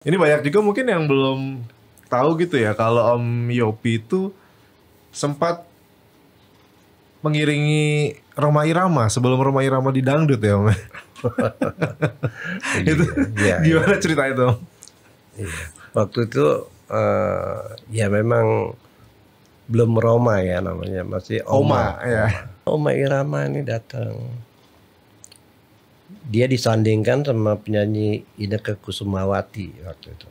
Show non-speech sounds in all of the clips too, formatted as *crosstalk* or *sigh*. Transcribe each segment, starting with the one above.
Ini banyak juga mungkin yang belum tahu gitu ya kalau Om Yopi itu sempat mengiringi Roma Irama sebelum Roma Irama di dangdut ya Om. *laughs* itu ya, gimana ya. cerita itu? Iya. Waktu itu uh, ya memang belum Roma ya namanya masih Oma. Oma, ya. Oma Irama ini datang dia disandingkan sama penyanyi Ineke Kusumawati waktu itu.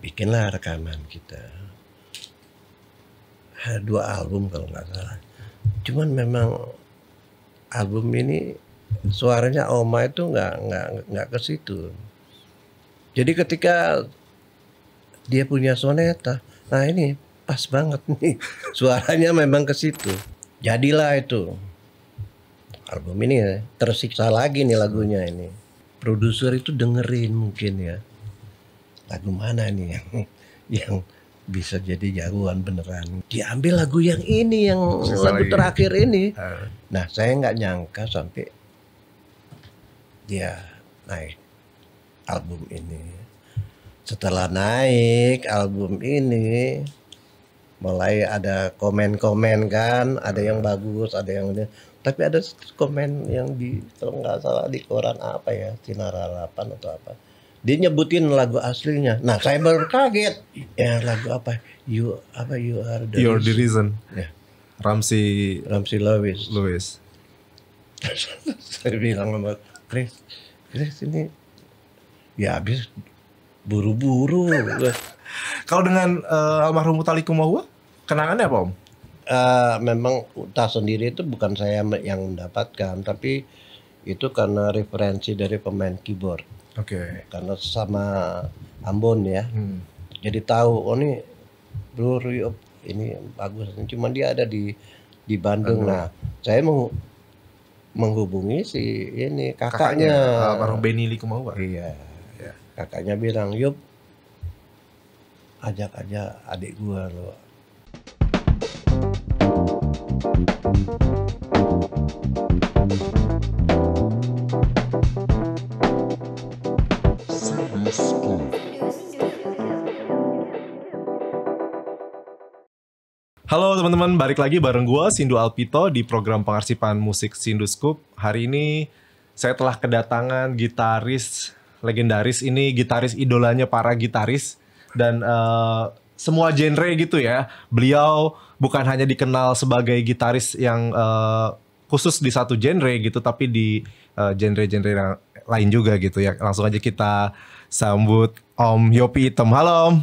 Bikinlah rekaman kita. Ada dua album kalau nggak salah. Cuman memang album ini suaranya Oma itu nggak nggak nggak ke situ. Jadi ketika dia punya soneta, nah ini pas banget nih *laughs* suaranya memang ke situ. Jadilah itu album ini ya. tersiksa lagi nih lagunya ini. Produser itu dengerin mungkin ya. Lagu mana nih yang *laughs* yang bisa jadi jagoan beneran. Diambil lagu yang ini yang lagu terakhir ini. Ah. Nah, saya nggak nyangka sampai dia naik album ini. Setelah naik album ini mulai ada komen-komen kan, ada yang ah. bagus, ada yang tapi ada komen yang di kalau nggak salah di koran apa ya Sinar 8 atau apa dia nyebutin lagu aslinya nah saya baru kaget ya lagu apa you apa you are the You're reason. the reason ya. Ramsi Ramsi Lewis Lewis *laughs* saya bilang sama Chris Chris ini ya habis buru-buru *laughs* kalau dengan uh, almarhum Utalikum kenangannya apa om uh, memang UTA sendiri itu bukan saya yang mendapatkan, tapi itu karena referensi dari pemain keyboard. Oke. Okay. Karena sama Ambon ya. Hmm. Jadi tahu oh ini Blue Rio oh, ini bagus. cuma dia ada di di Bandung. Aduh. Nah, saya mau menghubungi si ini kakaknya. Kakaknya uh, Benny Kumawa. Iya. Yeah. Kakaknya bilang, "Yup, ajak aja adik gua loh Halo teman-teman, balik lagi bareng gue Sindu Alpito di program pengarsipan musik Sindu Scoop. Hari ini saya telah kedatangan gitaris legendaris ini, gitaris idolanya para gitaris dan uh, semua genre gitu ya. Beliau bukan hanya dikenal sebagai gitaris yang uh, khusus di satu genre gitu, tapi di uh, genre-genre yang lain juga gitu ya. Langsung aja kita sambut Om Yopi Item. Halo Om.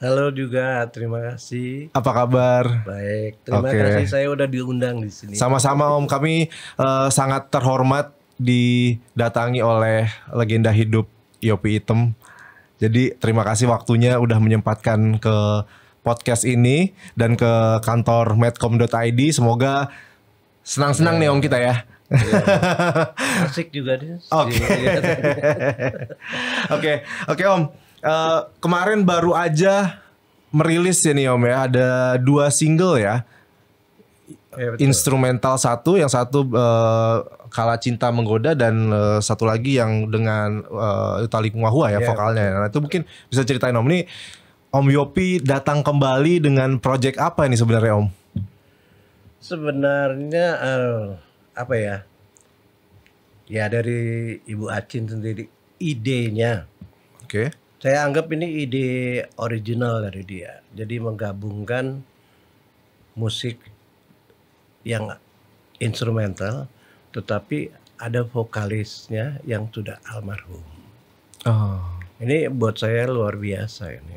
Halo juga, terima kasih. Apa kabar? Baik, terima okay. kasih saya udah diundang di sini. Sama-sama Om, kami uh, sangat terhormat didatangi oleh legenda hidup Yopi Item jadi terima kasih waktunya udah menyempatkan ke podcast ini dan ke kantor medcom.id. Semoga senang-senang yeah. nih om kita ya. Iya. Asik juga deh. Oke. Iya, iya. *laughs* Oke, oke om. Uh, kemarin baru aja merilis ya nih om ya ada dua single ya. Yeah, Instrumental satu, yang satu eh, Kala Cinta Menggoda dan uh, satu lagi yang dengan uh, eh, Utali Kumahua ya yeah, vokalnya. Nah itu mungkin bisa ceritain Om ini Om Yopi datang kembali dengan project apa ini sebenarnya Om? Sebenarnya uh, apa ya? Ya dari Ibu Acin sendiri idenya. Oke. Okay. Saya anggap ini ide original dari dia. Jadi menggabungkan musik yang instrumental tetapi ada vokalisnya yang sudah almarhum. Oh. Ini buat saya luar biasa ini.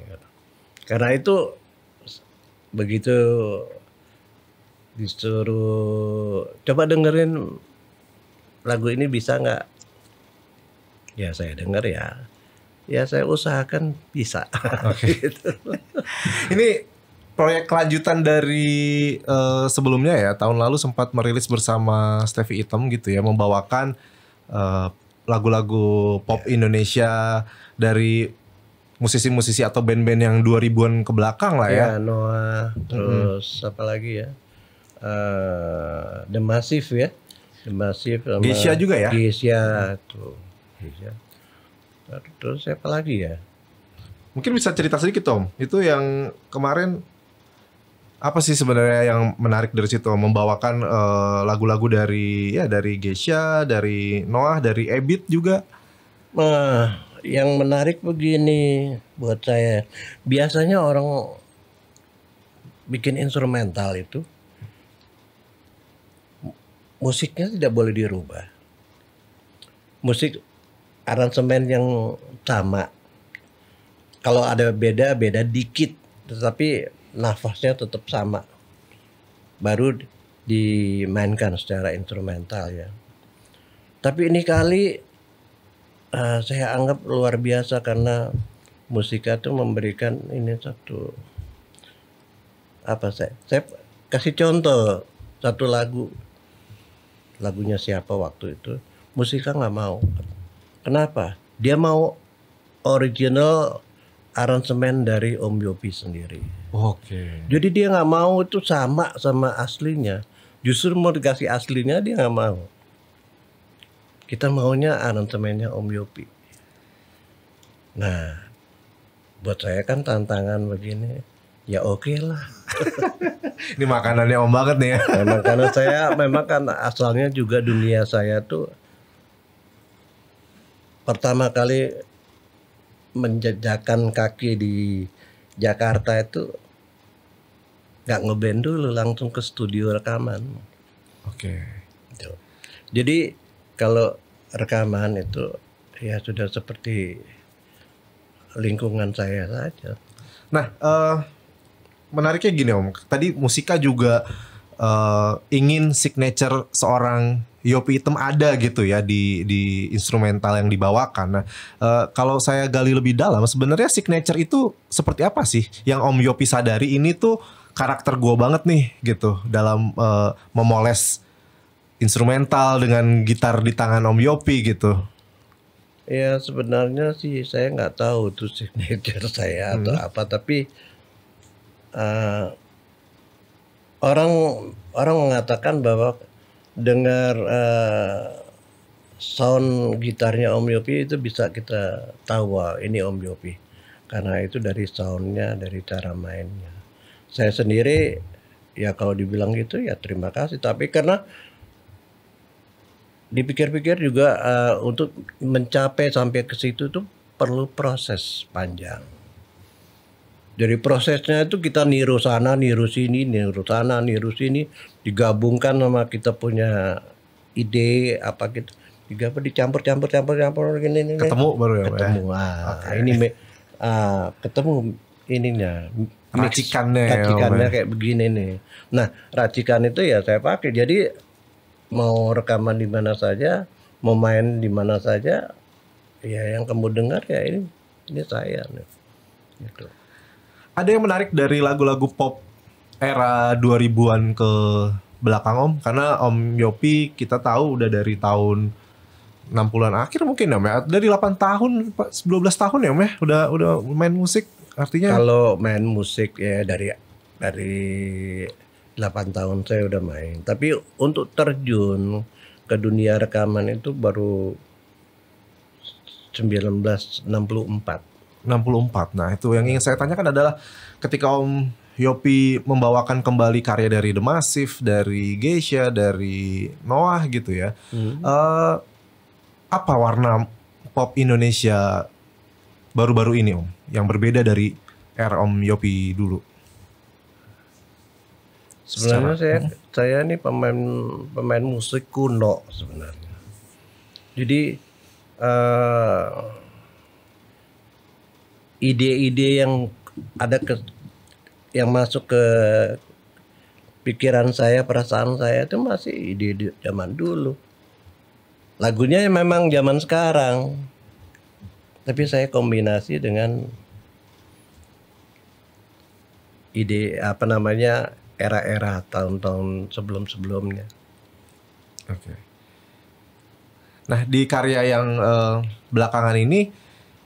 Karena itu begitu disuruh coba dengerin lagu ini bisa nggak? Ya saya denger ya. Ya saya usahakan bisa. Okay. *laughs* Gitu. ini proyek kelanjutan dari uh, sebelumnya ya tahun lalu sempat merilis bersama Stevie Item gitu ya membawakan lagu eh, lagu-lagu pop yeah. Indonesia dari musisi-musisi atau band-band yang 2000-an ke belakang lah ya. Yeah, Noah, terus mm-hmm. apa lagi ya? Uh, The Massive ya. The Massive sama Geisha juga ya. Geisha tuh. Geisha. Terus siapa lagi ya? Mungkin bisa cerita sedikit Om. Itu yang kemarin apa sih sebenarnya yang menarik dari situ membawakan eh, lagu-lagu uh, dari ya dari Gesha, dari Noah, dari Ebit juga. Nah, yang menarik begini buat saya, biasanya orang bikin instrumental itu musiknya tidak boleh dirubah. Musik aransemen yang sama. Kalau ada beda, beda dikit. Tetapi nafasnya tetap sama. Baru dimainkan secara instrumental ya. Tapi ini kali uh, saya anggap luar biasa karena musika itu memberikan ini satu apa saya saya kasih contoh satu lagu lagunya siapa waktu itu musika nggak mau kenapa dia mau original aransemen dari Om Yopi sendiri. Oke. Okay. Jadi dia nggak mau itu sama sama aslinya. Justru mau dikasih aslinya dia nggak mau. Kita maunya aransemennya Om Yopi. Nah, buat saya kan tantangan begini, ya oke okay lah. *laughs* Ini makanannya Om banget nih ya. Memang nah, karena saya memang kan asalnya juga dunia saya tuh pertama kali menjejakan kaki di Jakarta itu nggak ngeband dulu langsung ke studio rekaman. Oke. Okay. Gitu. Jadi kalau rekaman itu ya sudah seperti lingkungan saya saja. Nah, uh, menariknya gini om, tadi musika juga uh, ingin signature seorang Yopi Item ada gitu ya di di instrumental yang dibawakan. Nah, uh, kalau saya gali lebih dalam sebenarnya signature itu seperti apa sih yang Om Yopi sadari ini tuh karakter gue banget nih gitu dalam uh, memoles instrumental dengan gitar di tangan Om Yopi gitu. Ya sebenarnya sih saya nggak tahu itu signature *laughs* saya hmm. atau apa tapi uh, orang orang mengatakan bahwa dengar uh, sound gitarnya Om Yopi itu bisa kita tahu ini Om Yopi karena itu dari soundnya dari cara mainnya saya sendiri ya kalau dibilang gitu ya terima kasih tapi karena dipikir-pikir juga uh, untuk mencapai sampai ke situ tuh perlu proses panjang jadi prosesnya itu kita niru sana, niru sini, niru sana, niru sini, digabungkan sama kita punya ide apa gitu. juga apa dicampur campur campur campur campur gini gini. ketemu baru ya, ya? ketemu ya? ah okay. ini ah, ketemu ininya racikannya racikannya ya, ya, kayak begini nih nah racikan itu ya saya pakai jadi mau rekaman di mana saja mau main di mana saja ya yang kamu dengar ya ini ini saya nih gitu ada yang menarik dari lagu-lagu pop era 2000-an ke belakang Om karena Om Yopi kita tahu udah dari tahun 60-an akhir mungkin Om ya, dari 8 tahun 12 tahun ya, Om ya, udah udah main musik. Artinya kalau main musik ya dari dari 8 tahun saya udah main. Tapi untuk terjun ke dunia rekaman itu baru 1964. 64. Nah, itu yang ingin saya tanyakan adalah ketika Om Yopi membawakan kembali karya dari The Massive, dari Geisha, dari Noah gitu ya. Hmm. Uh, apa warna pop Indonesia baru-baru ini Om yang berbeda dari era Om Yopi dulu? Sebenarnya saya hmm? saya ini pemain pemain musik kuno sebenarnya. Jadi uh, ide-ide yang ada ke yang masuk ke pikiran saya, perasaan saya itu masih ide-ide zaman dulu. Lagunya memang zaman sekarang. Tapi saya kombinasi dengan ide apa namanya era-era tahun-tahun sebelum-sebelumnya. Oke. Okay. Nah, di karya yang uh, belakangan ini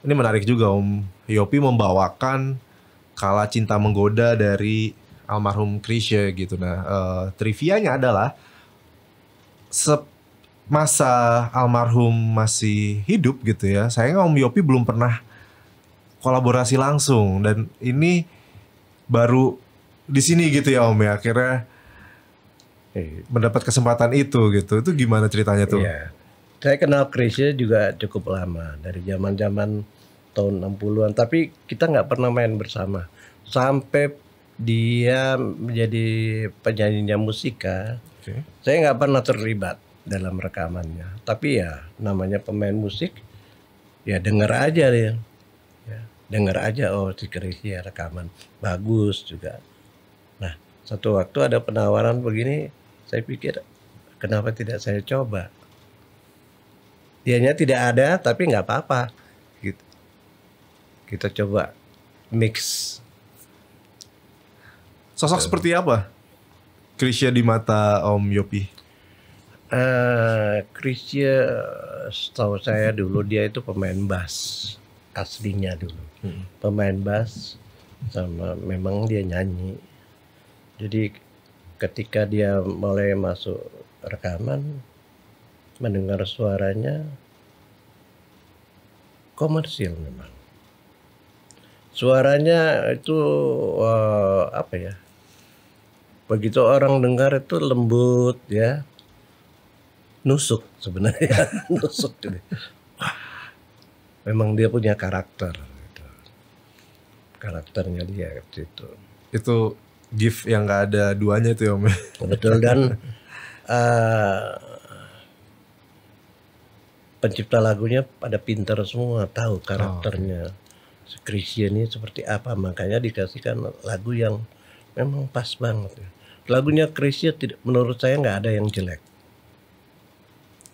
ini menarik juga Om Yopi membawakan Kala Cinta Menggoda dari almarhum Krisye gitu. Nah, uh, trivianya adalah masa almarhum masih hidup gitu ya. Saya Om Yopi belum pernah kolaborasi langsung dan ini baru di sini gitu ya Om ya. Akhirnya eh, mendapat kesempatan itu gitu. Itu gimana ceritanya tuh? Iya. Saya kenal Krisya juga cukup lama dari zaman-zaman tahun 60-an tapi kita nggak pernah main bersama sampai dia menjadi penyanyinya musika okay. saya nggak pernah terlibat dalam rekamannya tapi ya namanya pemain musik ya denger aja dia ya, denger aja oh si kerisnya ya, rekaman bagus juga nah satu waktu ada penawaran begini saya pikir kenapa tidak saya coba dianya tidak ada tapi nggak apa-apa kita coba mix. Sosok uh, seperti apa? Krisya di mata Om Yopi. Uh, Krisya setahu saya dulu dia itu pemain bass aslinya dulu. Hmm. Pemain bass sama memang dia nyanyi. Jadi ketika dia mulai masuk rekaman mendengar suaranya komersil memang suaranya itu uh, apa ya begitu orang dengar itu lembut ya nusuk sebenarnya *laughs* nusuk jadi gitu. memang dia punya karakter gitu. karakternya dia itu itu gift yang gak ada duanya tuh ya, om ya? *laughs* betul dan uh, pencipta lagunya pada pinter semua tahu karakternya oh, Christian ini seperti apa makanya dikasihkan lagu yang memang pas banget lagunya Christian tidak menurut saya nggak ada yang jelek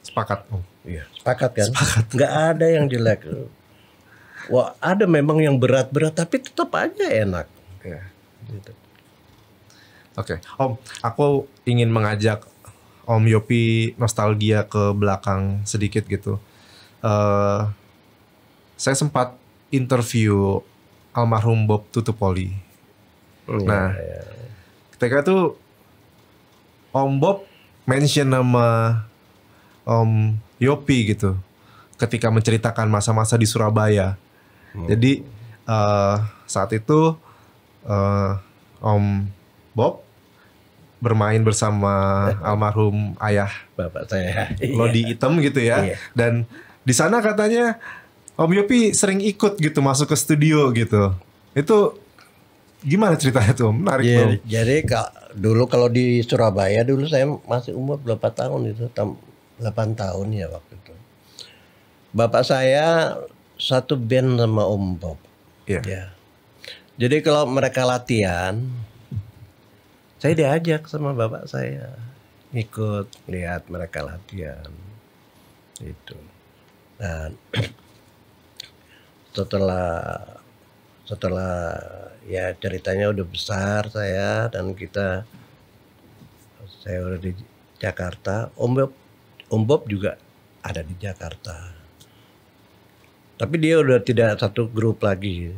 sepakat bung iya sepakat kan sepakat nggak ada yang jelek wah ada memang yang berat-berat tapi tetap aja enak ya gitu. Oke, okay. Om, aku ingin mengajak Om Yopi nostalgia ke belakang sedikit gitu. Uh, saya sempat interview almarhum Bob Tutupoli. Mm, nah, yeah, ketika itu Om Bob mention nama Om Yopi gitu ketika menceritakan masa-masa di Surabaya. Hmm. Jadi uh, saat itu uh, Om Bob bermain bersama *laughs* almarhum ayah bapak saya Lodi iya. Item gitu ya. Iya. Dan di sana katanya Om Yopi sering ikut gitu masuk ke studio gitu. Itu gimana ceritanya tuh? Menarik ya, dong. Jadi kak, dulu kalau di Surabaya dulu saya masih umur berapa tahun itu? 8 tahun ya waktu itu. Bapak saya satu band sama Om Bob. Iya. Ya. Jadi kalau mereka latihan, saya diajak sama bapak saya ikut lihat mereka latihan itu. dan setelah setelah ya ceritanya udah besar saya dan kita saya udah di Jakarta Om Bob Om Bob juga ada di Jakarta tapi dia udah tidak satu grup lagi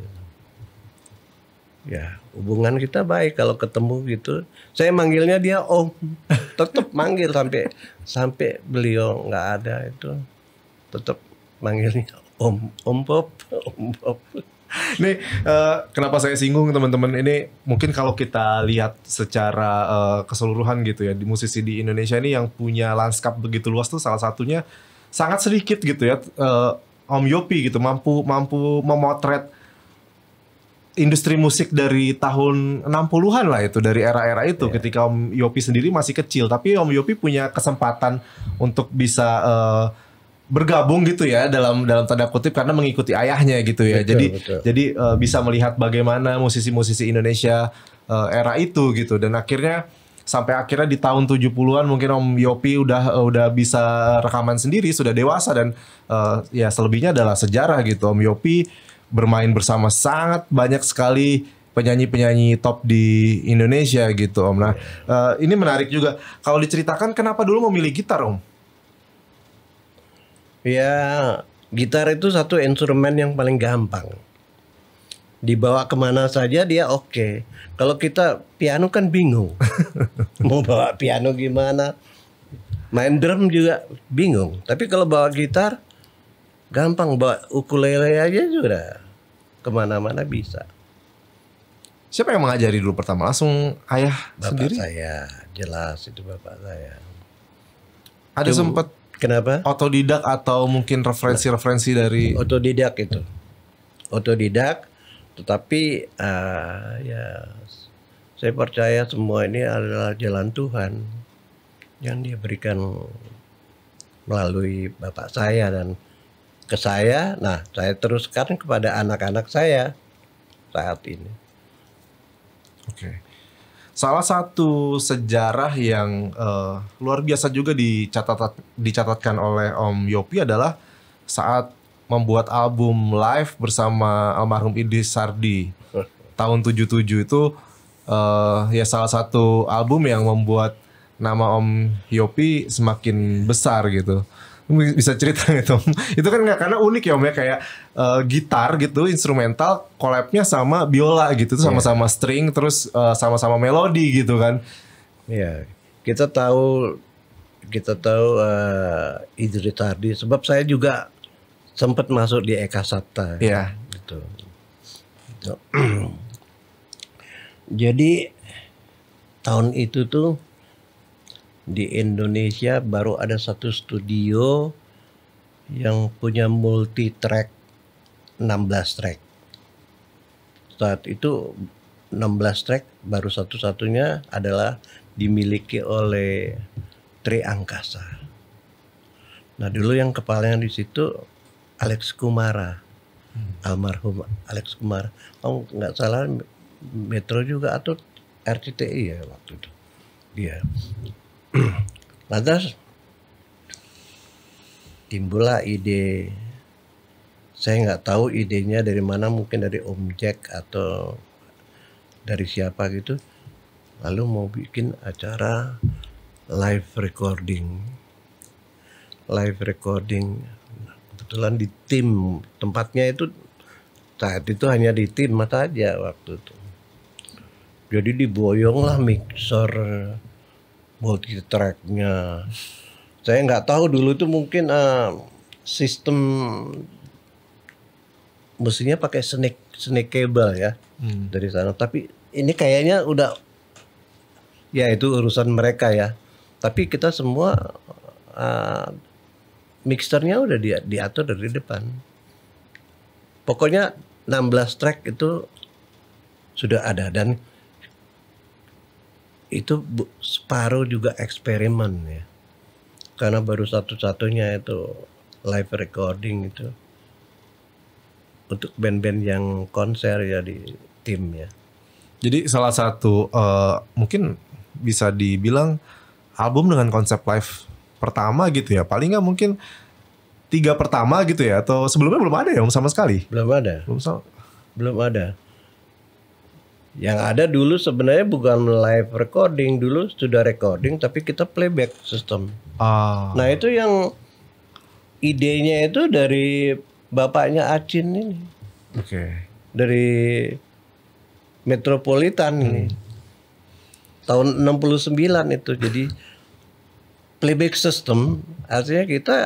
ya hubungan kita baik kalau ketemu gitu saya manggilnya dia Om tetap manggil sampai sampai beliau nggak ada itu tetap manggilnya Om Om Bob Om Bob Nih, uh, kenapa saya singgung teman-teman ini mungkin kalau kita lihat secara uh, keseluruhan gitu ya di musisi di Indonesia ini yang punya lanskap begitu luas tuh salah satunya sangat sedikit gitu ya uh, Om Yopi gitu mampu mampu memotret industri musik dari tahun 60-an lah itu dari era-era itu yeah. ketika Om Yopi sendiri masih kecil tapi Om Yopi punya kesempatan untuk bisa uh, bergabung gitu ya dalam dalam tanda kutip karena mengikuti ayahnya gitu ya. Betul, jadi betul. jadi uh, bisa melihat bagaimana musisi-musisi Indonesia uh, era itu gitu dan akhirnya sampai akhirnya di tahun 70-an mungkin Om Yopi udah uh, udah bisa rekaman sendiri, sudah dewasa dan uh, ya selebihnya adalah sejarah gitu. Om Yopi bermain bersama sangat banyak sekali penyanyi-penyanyi top di Indonesia gitu Om. Nah, uh, ini menarik juga kalau diceritakan kenapa dulu memilih gitar Om? Ya, gitar itu satu instrumen yang paling gampang. Dibawa kemana saja dia oke. Okay. Kalau kita piano kan bingung. *laughs* Mau bawa piano gimana? Main drum juga bingung. Tapi kalau bawa gitar, gampang bawa ukulele aja sudah. Kemana-mana bisa. Siapa yang mengajari dulu pertama? Langsung ayah bapak sendiri? Bapak saya, jelas itu bapak saya. Ada sempat Kenapa? Otodidak atau mungkin referensi-referensi dari otodidak itu. Otodidak tetapi uh, ya saya percaya semua ini adalah jalan Tuhan yang dia berikan melalui bapak saya dan ke saya. Nah, saya teruskan kepada anak-anak saya saat ini. Oke. Okay. Salah satu sejarah yang uh, luar biasa juga dicatat dicatatkan oleh Om Yopi adalah saat membuat album live bersama almarhum Idris Sardi *laughs* tahun 77 itu uh, ya salah satu album yang membuat nama Om Yopi semakin besar gitu bisa cerita gitu *laughs* itu kan nggak karena unik ya om ya kayak uh, gitar gitu instrumental collabnya sama biola gitu sama-sama iya. string terus uh, sama-sama melodi gitu kan Iya, yeah. kita tahu kita tahu uh, eh, Idris Tardi sebab saya juga sempat masuk di Eka Sapta yeah. gitu. gitu. *clears throat* Jadi tahun itu tuh di Indonesia baru ada satu studio yang punya multi track 16 track. Saat itu 16 track baru satu-satunya adalah dimiliki oleh Tri Angkasa. Nah dulu yang kepalanya di situ Alex Kumara, hmm. almarhum Alex Kumara. Oh nggak salah Metro juga atau RCTI ya waktu itu dia. *clears throat* Lantas timbullah ide saya nggak tahu idenya dari mana mungkin dari Om Jack atau dari siapa gitu lalu mau bikin acara live recording live recording kebetulan di tim tempatnya itu saat itu hanya di tim mata aja waktu itu jadi diboyong lah mixer multi tracknya. Saya nggak tahu dulu itu mungkin uh, sistem mesinnya pakai snake snake cable ya hmm. dari sana. Tapi ini kayaknya udah ya itu urusan mereka ya. Tapi kita semua uh, eh, mixernya udah di, diatur dari depan. Pokoknya 16 track itu sudah ada dan itu separuh juga eksperimen ya karena baru satu-satunya itu live recording itu untuk band-band yang konser ya di tim ya jadi salah satu uh, mungkin bisa dibilang album dengan konsep live pertama gitu ya paling nggak mungkin tiga pertama gitu ya atau sebelumnya belum ada ya sama sekali belum ada belum sama belum ada yang ada dulu sebenarnya bukan live recording dulu sudah recording tapi kita playback sistem. Ah. Nah itu yang idenya itu dari bapaknya Acin ini. Oke. Okay. Dari Metropolitan hmm. ini. Tahun 69 itu jadi playback sistem artinya kita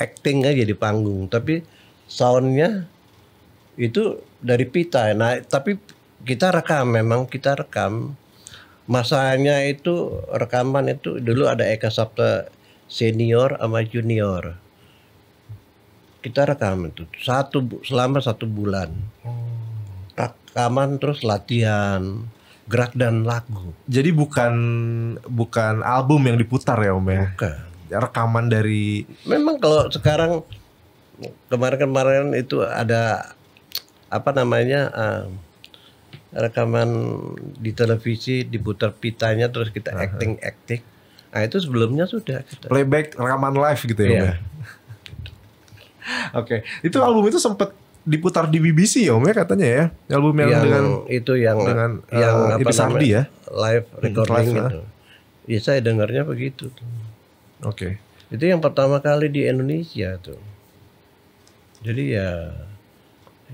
acting aja di panggung tapi soundnya itu dari pita. Nah, tapi kita rekam memang kita rekam masanya itu rekaman itu dulu ada Eka Sapta senior sama junior kita rekam itu satu selama satu bulan hmm. rekaman terus latihan gerak dan lagu jadi bukan bukan album yang diputar ya om ya rekaman dari memang kalau sekarang kemarin-kemarin itu ada apa namanya uh, rekaman di televisi diputar pitanya terus kita -huh. acting acting nah itu sebelumnya sudah kita. playback rekaman live gitu ya yeah. Ya? oke okay. itu album itu sempat diputar di BBC ya om ya katanya ya album yang, yang dengan itu yang dengan eh, yang uh, apa Sardi ya live hmm, recording live, itu ah. ya saya dengarnya begitu tuh oke okay. itu yang pertama kali di Indonesia tuh jadi ya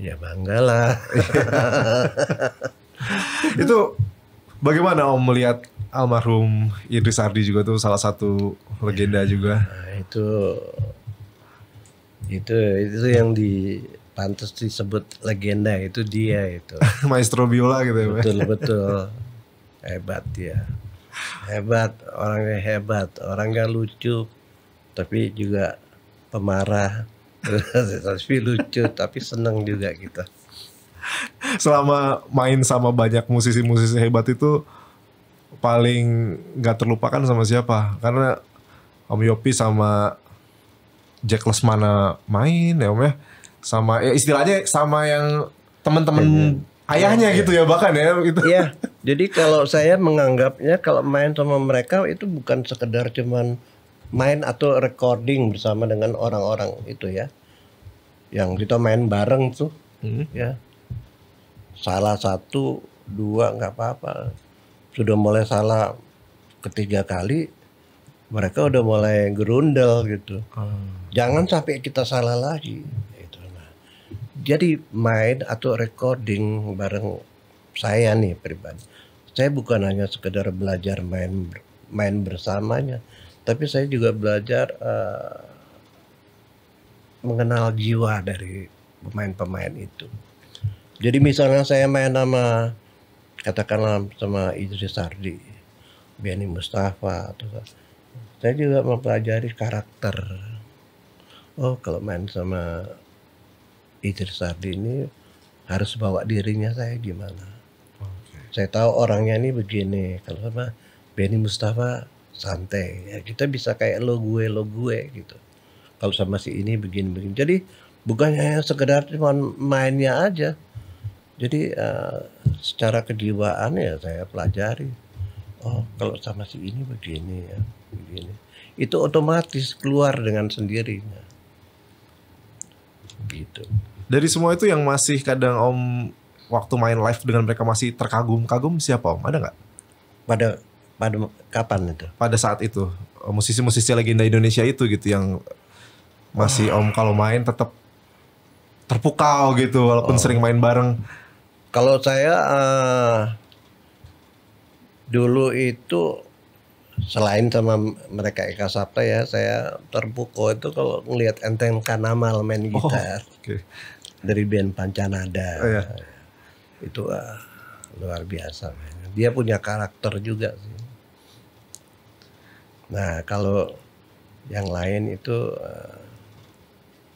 Ya bangga lah. *laughs* itu bagaimana Om melihat almarhum Idris Ardi juga tuh salah satu legenda ya, juga. Nah, itu itu itu yang di pantas disebut legenda itu dia itu. *laughs* Maestro biola gitu ya. Betul betul. hebat dia. Hebat, orangnya hebat, orangnya lucu tapi juga pemarah *laughs* tapi lucu tapi seneng juga kita gitu. selama main sama banyak musisi-musisi hebat itu paling nggak terlupakan sama siapa karena Om Yopi sama Jack Lesmana main ya Om ya sama ya istilahnya sama yang teman-teman ya, ayahnya ya, gitu ya bahkan ya gitu. Iya. Jadi kalau saya menganggapnya kalau main sama mereka itu bukan sekedar cuman main atau recording bersama dengan orang-orang itu ya yang kita main bareng tuh hmm. ya salah satu dua nggak apa-apa sudah mulai salah ketiga kali mereka udah mulai gerundel gitu hmm. jangan sampai kita salah lagi gitu. nah, jadi main atau recording bareng saya nih pribadi saya bukan hanya sekedar belajar main main bersamanya tapi saya juga belajar uh, mengenal jiwa dari pemain-pemain itu. Jadi misalnya saya main sama katakanlah sama Idris Sardi, Biani Mustafa, atau saya juga mempelajari karakter. Oh kalau main sama Idris Sardi ini harus bawa dirinya saya gimana. Okay. Saya tahu orangnya ini begini. Kalau sama Benny Mustafa santai ya, kita bisa kayak lo gue lo gue gitu kalau sama si ini begini begini jadi bukan hanya sekedar cuma mainnya aja jadi uh, secara kejiwaan ya saya pelajari oh kalau sama si ini begini ya begini itu otomatis keluar dengan sendirinya gitu dari semua itu yang masih kadang om waktu main live dengan mereka masih terkagum-kagum siapa om ada nggak pada pada kapan itu? Pada saat itu eh, musisi-musisi legenda Indonesia itu gitu yang masih Om kalau main tetap terpukau gitu walaupun oh. sering main bareng. Kalau saya uh, dulu itu selain sama mereka Eka Sapta ya saya terpukau itu kalau ngelihat Enteng Kanamal main oh, gitar oh, okay. dari band Pancanada oh, iya. itu uh, luar biasa dia punya karakter juga sih Nah kalau yang lain itu eh,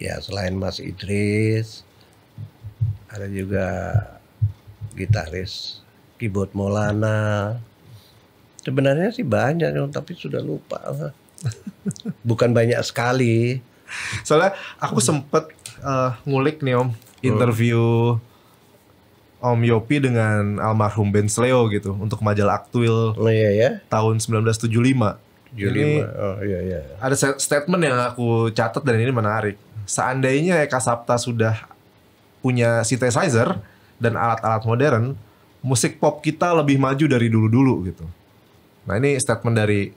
ya selain Mas Idris ada juga gitaris keyboard Molana sebenarnya sih banyak tapi sudah lupa *laughs* bukan banyak sekali soalnya aku sempet uh, ngulik nih om interview Om Yopi dengan almarhum Ben Sleo gitu untuk majalah Aktuil oh, iya, ya? tahun 1975 Juli ini oh, iya, iya. ada statement yang aku catat dan ini menarik. Seandainya Eka Sapta sudah punya synthesizer dan alat-alat modern, musik pop kita lebih maju dari dulu-dulu gitu. Nah ini statement dari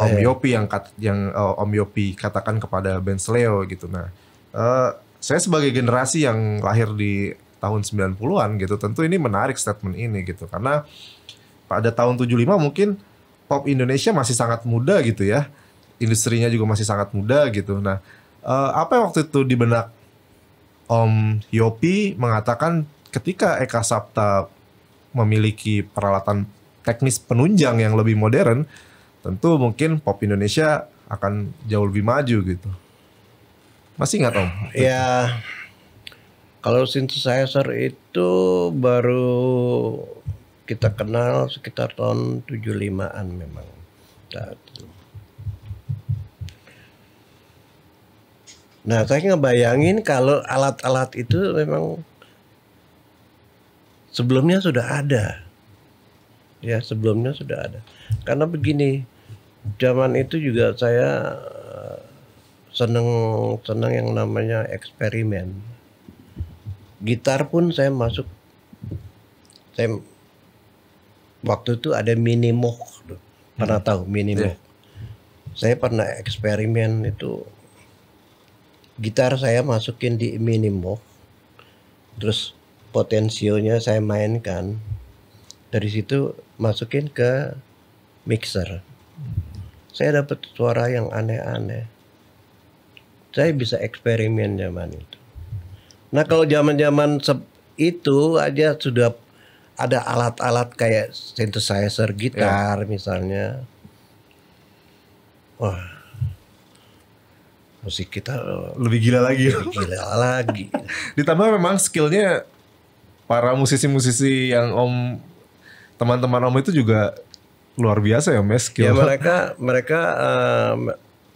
Om iya, iya. Yopi yang kat, yang uh, Om Yopi katakan kepada Ben Sleo gitu. Nah uh, saya sebagai generasi yang lahir di tahun 90-an gitu, tentu ini menarik statement ini gitu karena pada tahun 75 mungkin pop Indonesia masih sangat muda gitu ya industrinya juga masih sangat muda gitu nah uh, apa yang waktu itu di benak Om Yopi mengatakan ketika Eka Sapta memiliki peralatan teknis penunjang yang lebih modern tentu mungkin pop Indonesia akan jauh lebih maju gitu masih ingat Om? Iya, kalau synthesizer itu baru kita kenal sekitar tahun 75-an memang. Nah, nah, saya ngebayangin kalau alat-alat itu memang sebelumnya sudah ada. Ya, sebelumnya sudah ada. Karena begini, zaman itu juga saya eh, seneng seneng yang namanya eksperimen. Gitar pun saya masuk saya waktu itu ada minimok pernah hmm. tahu minimok yeah. saya pernah eksperimen itu gitar saya masukin di minimok terus potensionya saya mainkan dari situ masukin ke mixer saya dapat suara yang aneh-aneh saya bisa eksperimen zaman itu nah kalau zaman zaman itu aja sudah ada alat-alat kayak synthesizer gitar yeah. misalnya. Wah. Musik kita eh, lebih gila lagi. Lebih gila lagi. *laughs* Ditambah memang skillnya para musisi-musisi yang Om teman-teman Om itu juga luar biasa ya Mas ya, ya mereka mereka uh,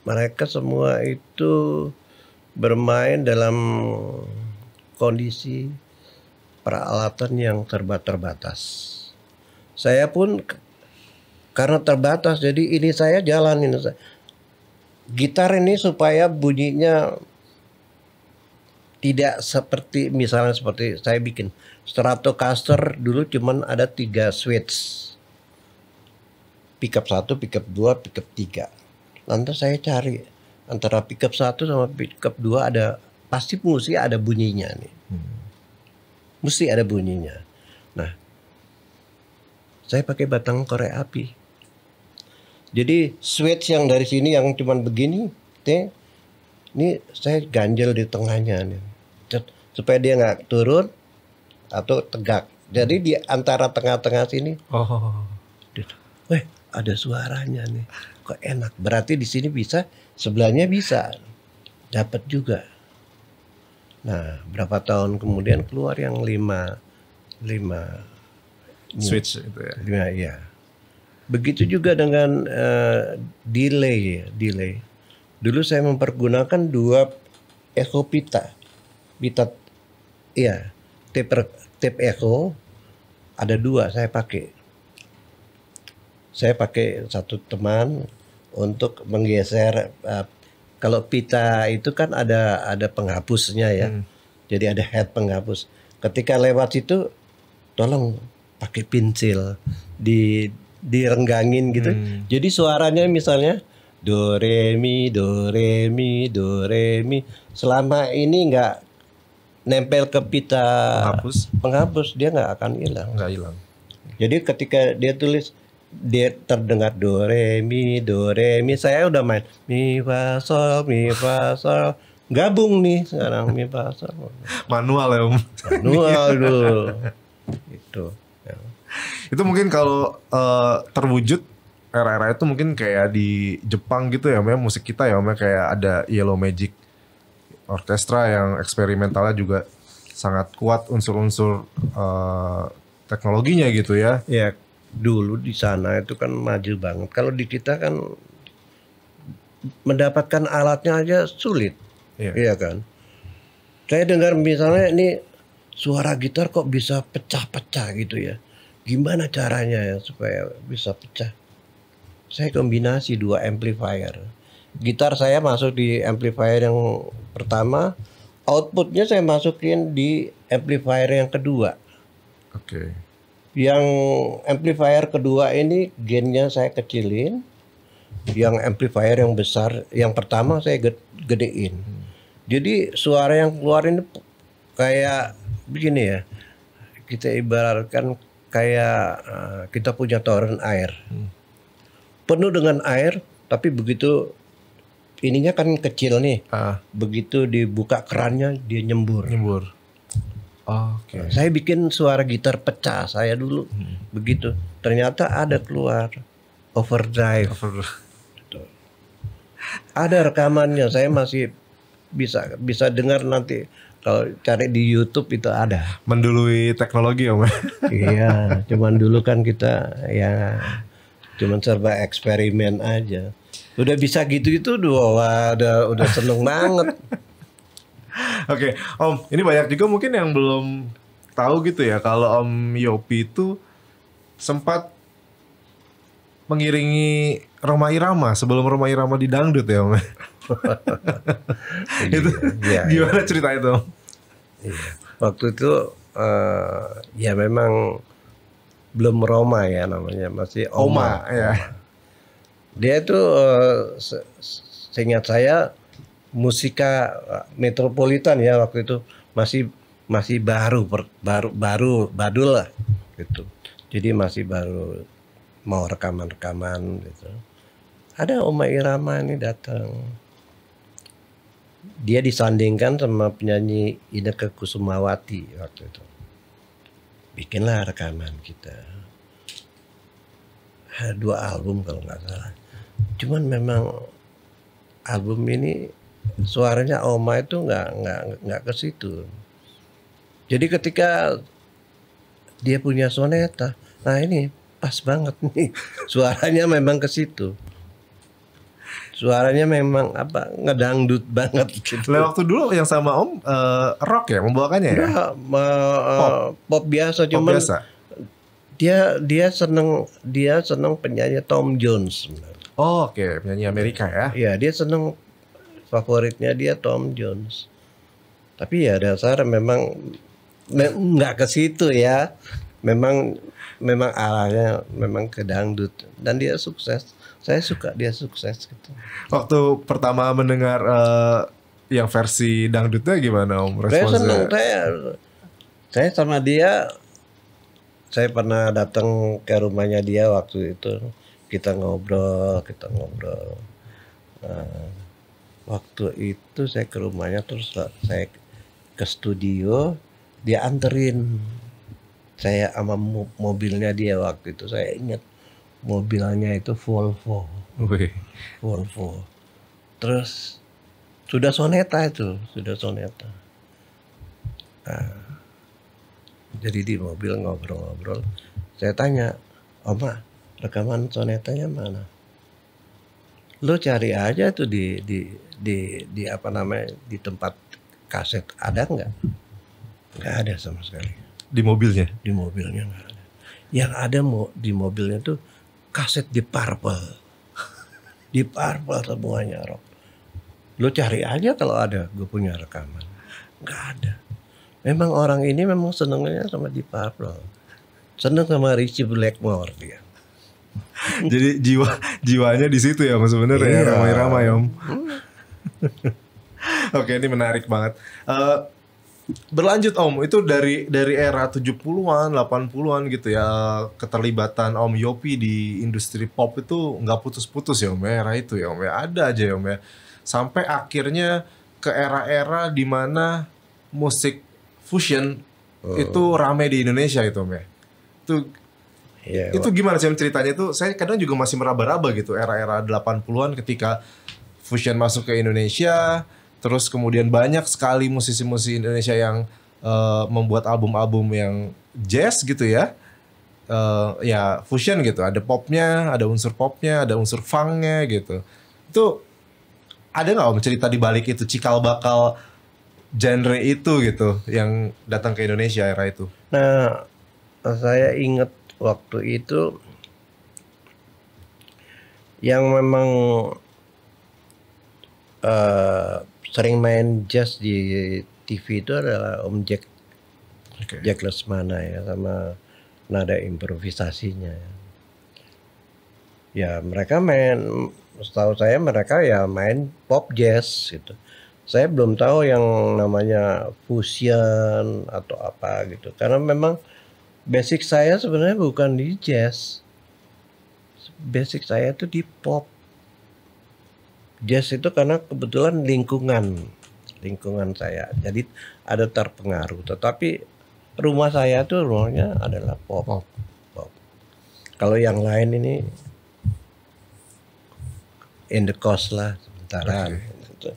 mereka semua itu bermain dalam kondisi peralatan yang terbatas. Saya pun karena terbatas jadi ini saya jalan ini saya. Gitar ini supaya bunyinya tidak seperti misalnya seperti saya bikin Stratocaster dulu cuman ada tiga switch pickup satu, pickup dua, pickup tiga. Lantas saya cari antara pickup satu sama pickup dua ada pasti musik ada bunyinya nih. Hmm mesti ada bunyinya. Nah, saya pakai batang korek api. Jadi switch yang dari sini yang cuman begini, teh, ini saya ganjel di tengahnya nih, supaya dia nggak turun atau tegak. Jadi di antara tengah-tengah sini, oh, weh ada suaranya nih, kok enak. Berarti di sini bisa, sebelahnya bisa, dapat juga. Nah, berapa tahun kemudian keluar yang lima lima switch itu ya. Lima, iya. Begitu juga dengan uh, delay ya, delay. Dulu saya mempergunakan dua echo pita. Pita iya, tape tape echo ada dua saya pakai. Saya pakai satu teman untuk menggeser uh, kalau pita itu kan ada ada penghapusnya ya. Hmm. Jadi ada head penghapus. Ketika lewat itu tolong pakai pincil di direnggangin gitu. Hmm. Jadi suaranya misalnya do re mi do re mi do re mi selama ini nggak nempel ke pita penghapus penghapus dia nggak akan hilang nggak hilang jadi ketika dia tulis dia terdengar do re mi do re mi saya udah main mi fa sol mi fa sol gabung nih sekarang mi fa sol manual ya om manual dulu *laughs* itu itu mungkin kalau uh, terwujud era-era itu mungkin kayak di Jepang gitu ya memang ya, musik kita ya memang ya. kayak ada Yellow Magic orkestra yang eksperimentalnya juga sangat kuat unsur-unsur uh, teknologinya gitu ya. Iya, dulu di sana itu kan maju banget. Kalau di kita kan mendapatkan alatnya aja sulit, iya, iya kan? Saya dengar misalnya ini suara gitar kok bisa pecah-pecah gitu ya. Gimana caranya ya supaya bisa pecah? Saya kombinasi dua amplifier. Gitar saya masuk di amplifier yang pertama, outputnya saya masukin di amplifier yang kedua. Oke. Okay. Yang amplifier kedua ini gainnya saya kecilin. Yang amplifier yang besar, yang pertama saya gedein. Jadi suara yang keluar ini kayak begini ya. Kita ibaratkan kayak eh, kita punya toren air. Hmm. Penuh dengan air, tapi begitu ininya kan kecil nih. Ah. Begitu dibuka kerannya dia nyembur. Nyembur Oke. okay. Saya bikin suara gitar pecah saya dulu hmm. begitu. Ternyata ada keluar overdrive. Over. Gitu. Ada rekamannya. Saya masih bisa bisa dengar nanti kalau cari di YouTube itu ada. Mendului teknologi om. *laughs* iya, cuman dulu kan kita ya cuman serba eksperimen aja. Udah bisa gitu itu dua udah udah seneng banget. *laughs* Oke, okay. Om, ini banyak juga mungkin yang belum tahu gitu ya kalau Om Yopi itu sempat mengiringi Roma Irama sebelum Roma Irama di dangdut ya Om. *laughs* itu ya, gimana ya. cerita itu? Ya. Waktu itu uh, ya memang belum Roma ya namanya masih Oma. Oma, iya. Oma. ya. Dia itu uh, se seingat saya musika eh, metropolitan ya waktu itu masih masih baru baru baru badul lah gitu jadi masih baru mau rekaman-rekaman gitu ada Oma Irama ini datang dia disandingkan sama penyanyi Ineke Kusumawati waktu itu bikinlah rekaman kita dua album kalau nggak salah cuman memang album ini suaranya Oma itu nggak nggak nggak ke situ. Jadi ketika dia punya soneta, nah ini pas banget nih *laughs* suaranya memang ke situ. Suaranya memang apa ngedangdut banget gitu. Lewat waktu dulu yang sama Om uh, rock ya membawakannya ya. Nah, uh, pop. pop biasa cuman biasa. Dia dia seneng dia seneng penyanyi Tom Jones. Oh, Oke, okay. penyanyi Amerika ya. Iya, dia seneng favoritnya dia Tom Jones. Tapi ya dasar memang nggak ke situ ya. Memang memang arahnya memang ke dangdut dan dia sukses. Saya suka dia sukses gitu. Waktu pertama mendengar uh, yang versi dangdutnya gimana Om responnya? Saya seneng. saya sama dia saya pernah datang ke rumahnya dia waktu itu kita ngobrol kita ngobrol nah, waktu itu saya ke rumahnya terus saya ke studio dia anterin saya sama mobilnya dia waktu itu saya ingat mobilnya itu Volvo Wih. Volvo terus sudah soneta itu sudah soneta nah, jadi di mobil ngobrol-ngobrol saya tanya oma rekaman sonetanya mana lo cari aja tuh di di di di apa namanya di tempat kaset ada nggak? Nggak ada sama sekali. Di mobilnya? Di mobilnya nggak ada. Yang ada mo, di mobilnya tuh kaset di Purple. *laughs* di Purple semuanya Rob. Lo cari aja kalau ada gue punya rekaman. Nggak ada. Memang orang ini memang senengnya sama di Purple. Seneng sama Richie Blackmore dia. *laughs* Jadi jiwa jiwanya di situ ya mas sebenarnya ya, iya. ramai-ramai om. Hmm. *laughs* Oke, ini menarik banget. Uh, berlanjut Om, itu dari dari era 70-an, 80-an gitu ya, keterlibatan Om Yopi di industri pop itu nggak putus-putus ya Om ya, era itu ya Om ya, ada aja ya Om ya. Sampai akhirnya ke era-era dimana musik fusion oh. itu rame di Indonesia itu Om ya. Itu Yeah, itu gimana sih ceritanya itu saya kadang juga masih meraba-raba gitu era-era 80-an ketika fusion masuk ke Indonesia, terus kemudian banyak sekali musisi-musisi Indonesia yang uh, membuat album-album yang jazz gitu ya. Uh, ya fusion gitu, ada popnya, ada unsur popnya, ada unsur funknya gitu. Itu ada nggak om cerita di balik itu cikal bakal genre itu gitu yang datang ke Indonesia era itu? Nah, saya ingat waktu itu yang memang uh, sering main jazz di TV itu adalah Om Jack okay. Jack Lesmana ya sama nada improvisasinya. Ya mereka main, setahu saya mereka ya main pop jazz gitu. Saya belum tahu yang namanya fusion atau apa gitu. Karena memang basic saya sebenarnya bukan di jazz. Basic saya itu di pop jazz itu karena kebetulan lingkungan lingkungan saya jadi ada terpengaruh tetapi rumah saya tuh rumahnya adalah pop pop, pop. kalau yang lain ini in the cost lah sementara okay. Gitu.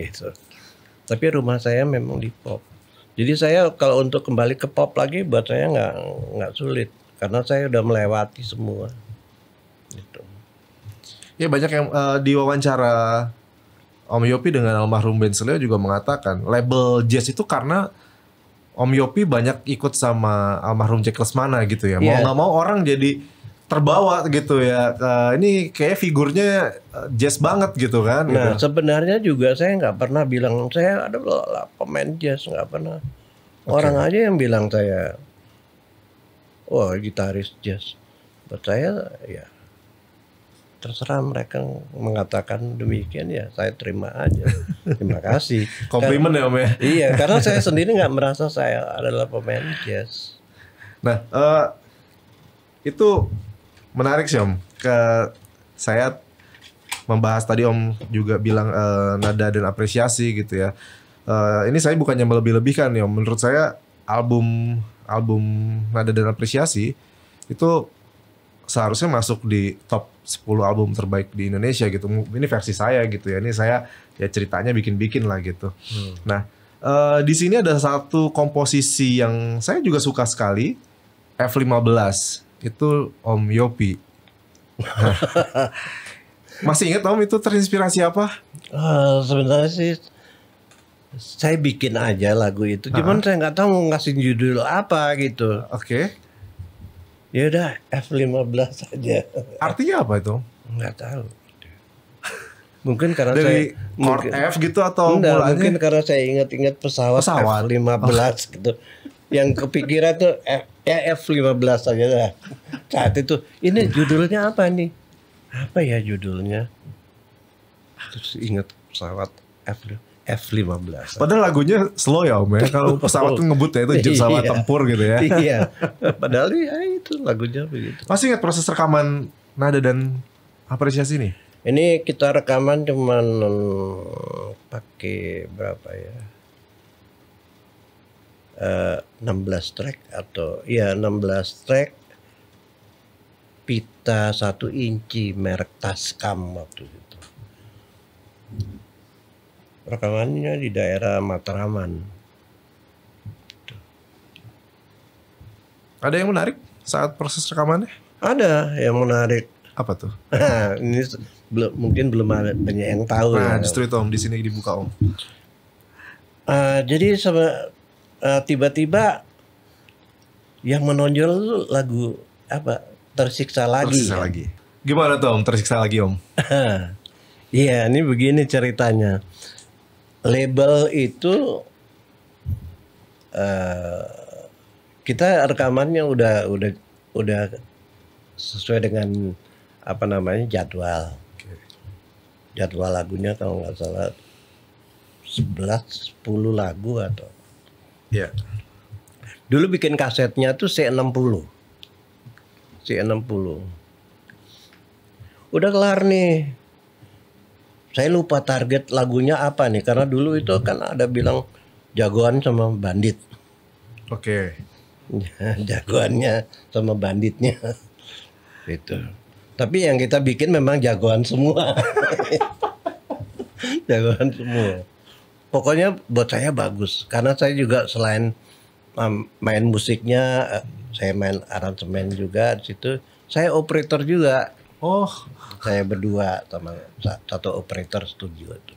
gitu. tapi rumah saya memang di pop jadi saya kalau untuk kembali ke pop lagi buat saya nggak nggak sulit karena saya udah melewati semua Ya banyak yang uh, diwawancara Om Yopi dengan almarhum Ben Sleo juga mengatakan label jazz itu karena Om Yopi banyak ikut sama almarhum Jack Lesmana gitu ya. Yeah. Mau iya. nggak mau orang jadi terbawa gitu ya. Uh, ini kayak figurnya eh, jazz banget gitu kan. Gitu. Nah gitu. sebenarnya juga saya nggak pernah bilang saya ada lah, pemain jazz nggak pernah. Okay. Orang aja yang bilang saya, wah gitaris jazz. Buat saya ya terserah mereka mengatakan demikian ya saya terima aja terima kasih *laughs* komplimen ya om ya iya karena saya sendiri nggak merasa saya adalah pemain jazz nah uh, itu menarik sih om ke saya membahas tadi om juga bilang uh, nada dan apresiasi gitu ya uh, ini saya bukannya melebih-lebihkan ya om menurut saya album album nada dan apresiasi itu seharusnya masuk di top 10 album terbaik di Indonesia gitu. Ini versi saya gitu ya. Ini saya ya ceritanya bikin-bikin lah gitu. Hmm. Nah, uh, di sini ada satu komposisi yang saya juga suka sekali F15 itu Om Yopi. Nah, *laughs* masih ingat Om itu terinspirasi apa? Uh, sebenarnya sih saya bikin aja lagu itu. Cuman uh -huh. saya nggak tahu mau ngasih judul apa gitu. Oke. Okay ya udah F15 saja. Artinya apa itu? Enggak tahu. Mungkin karena Dari saya mungkin, F gitu atau enggak, mulanya? mungkin karena saya ingat-ingat pesawat, pesawat F15 oh. gitu. Yang kepikiran tuh F, ya F15 saja lah. Saat itu ini judulnya apa nih? Apa ya judulnya? Terus ingat pesawat F15 F-15. Padahal lagunya slow ya Om ya. Kalau *laughs* pesawat tuh ngebut ya itu jet iya. pesawat iya, tempur gitu ya. *laughs* Iya. Padahal ya, ya itu lagunya begitu. Masih ingat proses rekaman nada dan apresiasi nih? Ini kita rekaman cuman hmm, pakai berapa ya? Uh, eh, 16 track atau ya 16 track pita satu inci merek Tascam waktu itu rekamannya di daerah Mataraman. Ada yang menarik saat proses rekamannya? Ada yang menarik. Apa tuh? *laughs* ini belum mungkin belum ada banyak yang tahu. Nah, ya. justru itu om di sini dibuka om. Uh, jadi sama tiba eh, tiba-tiba yang menonjol lagu apa? Tersiksa lagi. Tersiksa ya. lagi. Gimana tuh om? Tersiksa lagi om? *laughs* Iya, ini begini ceritanya label itu uh, kita rekamannya udah udah udah sesuai dengan apa namanya jadwal jadwal lagunya kalau nggak salah sebelas 10 lagu atau ya yeah. dulu bikin kasetnya tuh C60 C60 udah kelar nih saya lupa target lagunya apa nih karena dulu itu kan ada bilang jagoan sama bandit. Oke. Okay. *laughs* Jagoannya sama banditnya. itu. Tapi yang kita bikin memang jagoan semua. *laughs* jagoan semua. Pokoknya buat saya bagus karena saya juga selain main musiknya eh, saya main aransemen juga di situ. Saya operator juga Oh. Saya berdua sama satu operator setuju itu.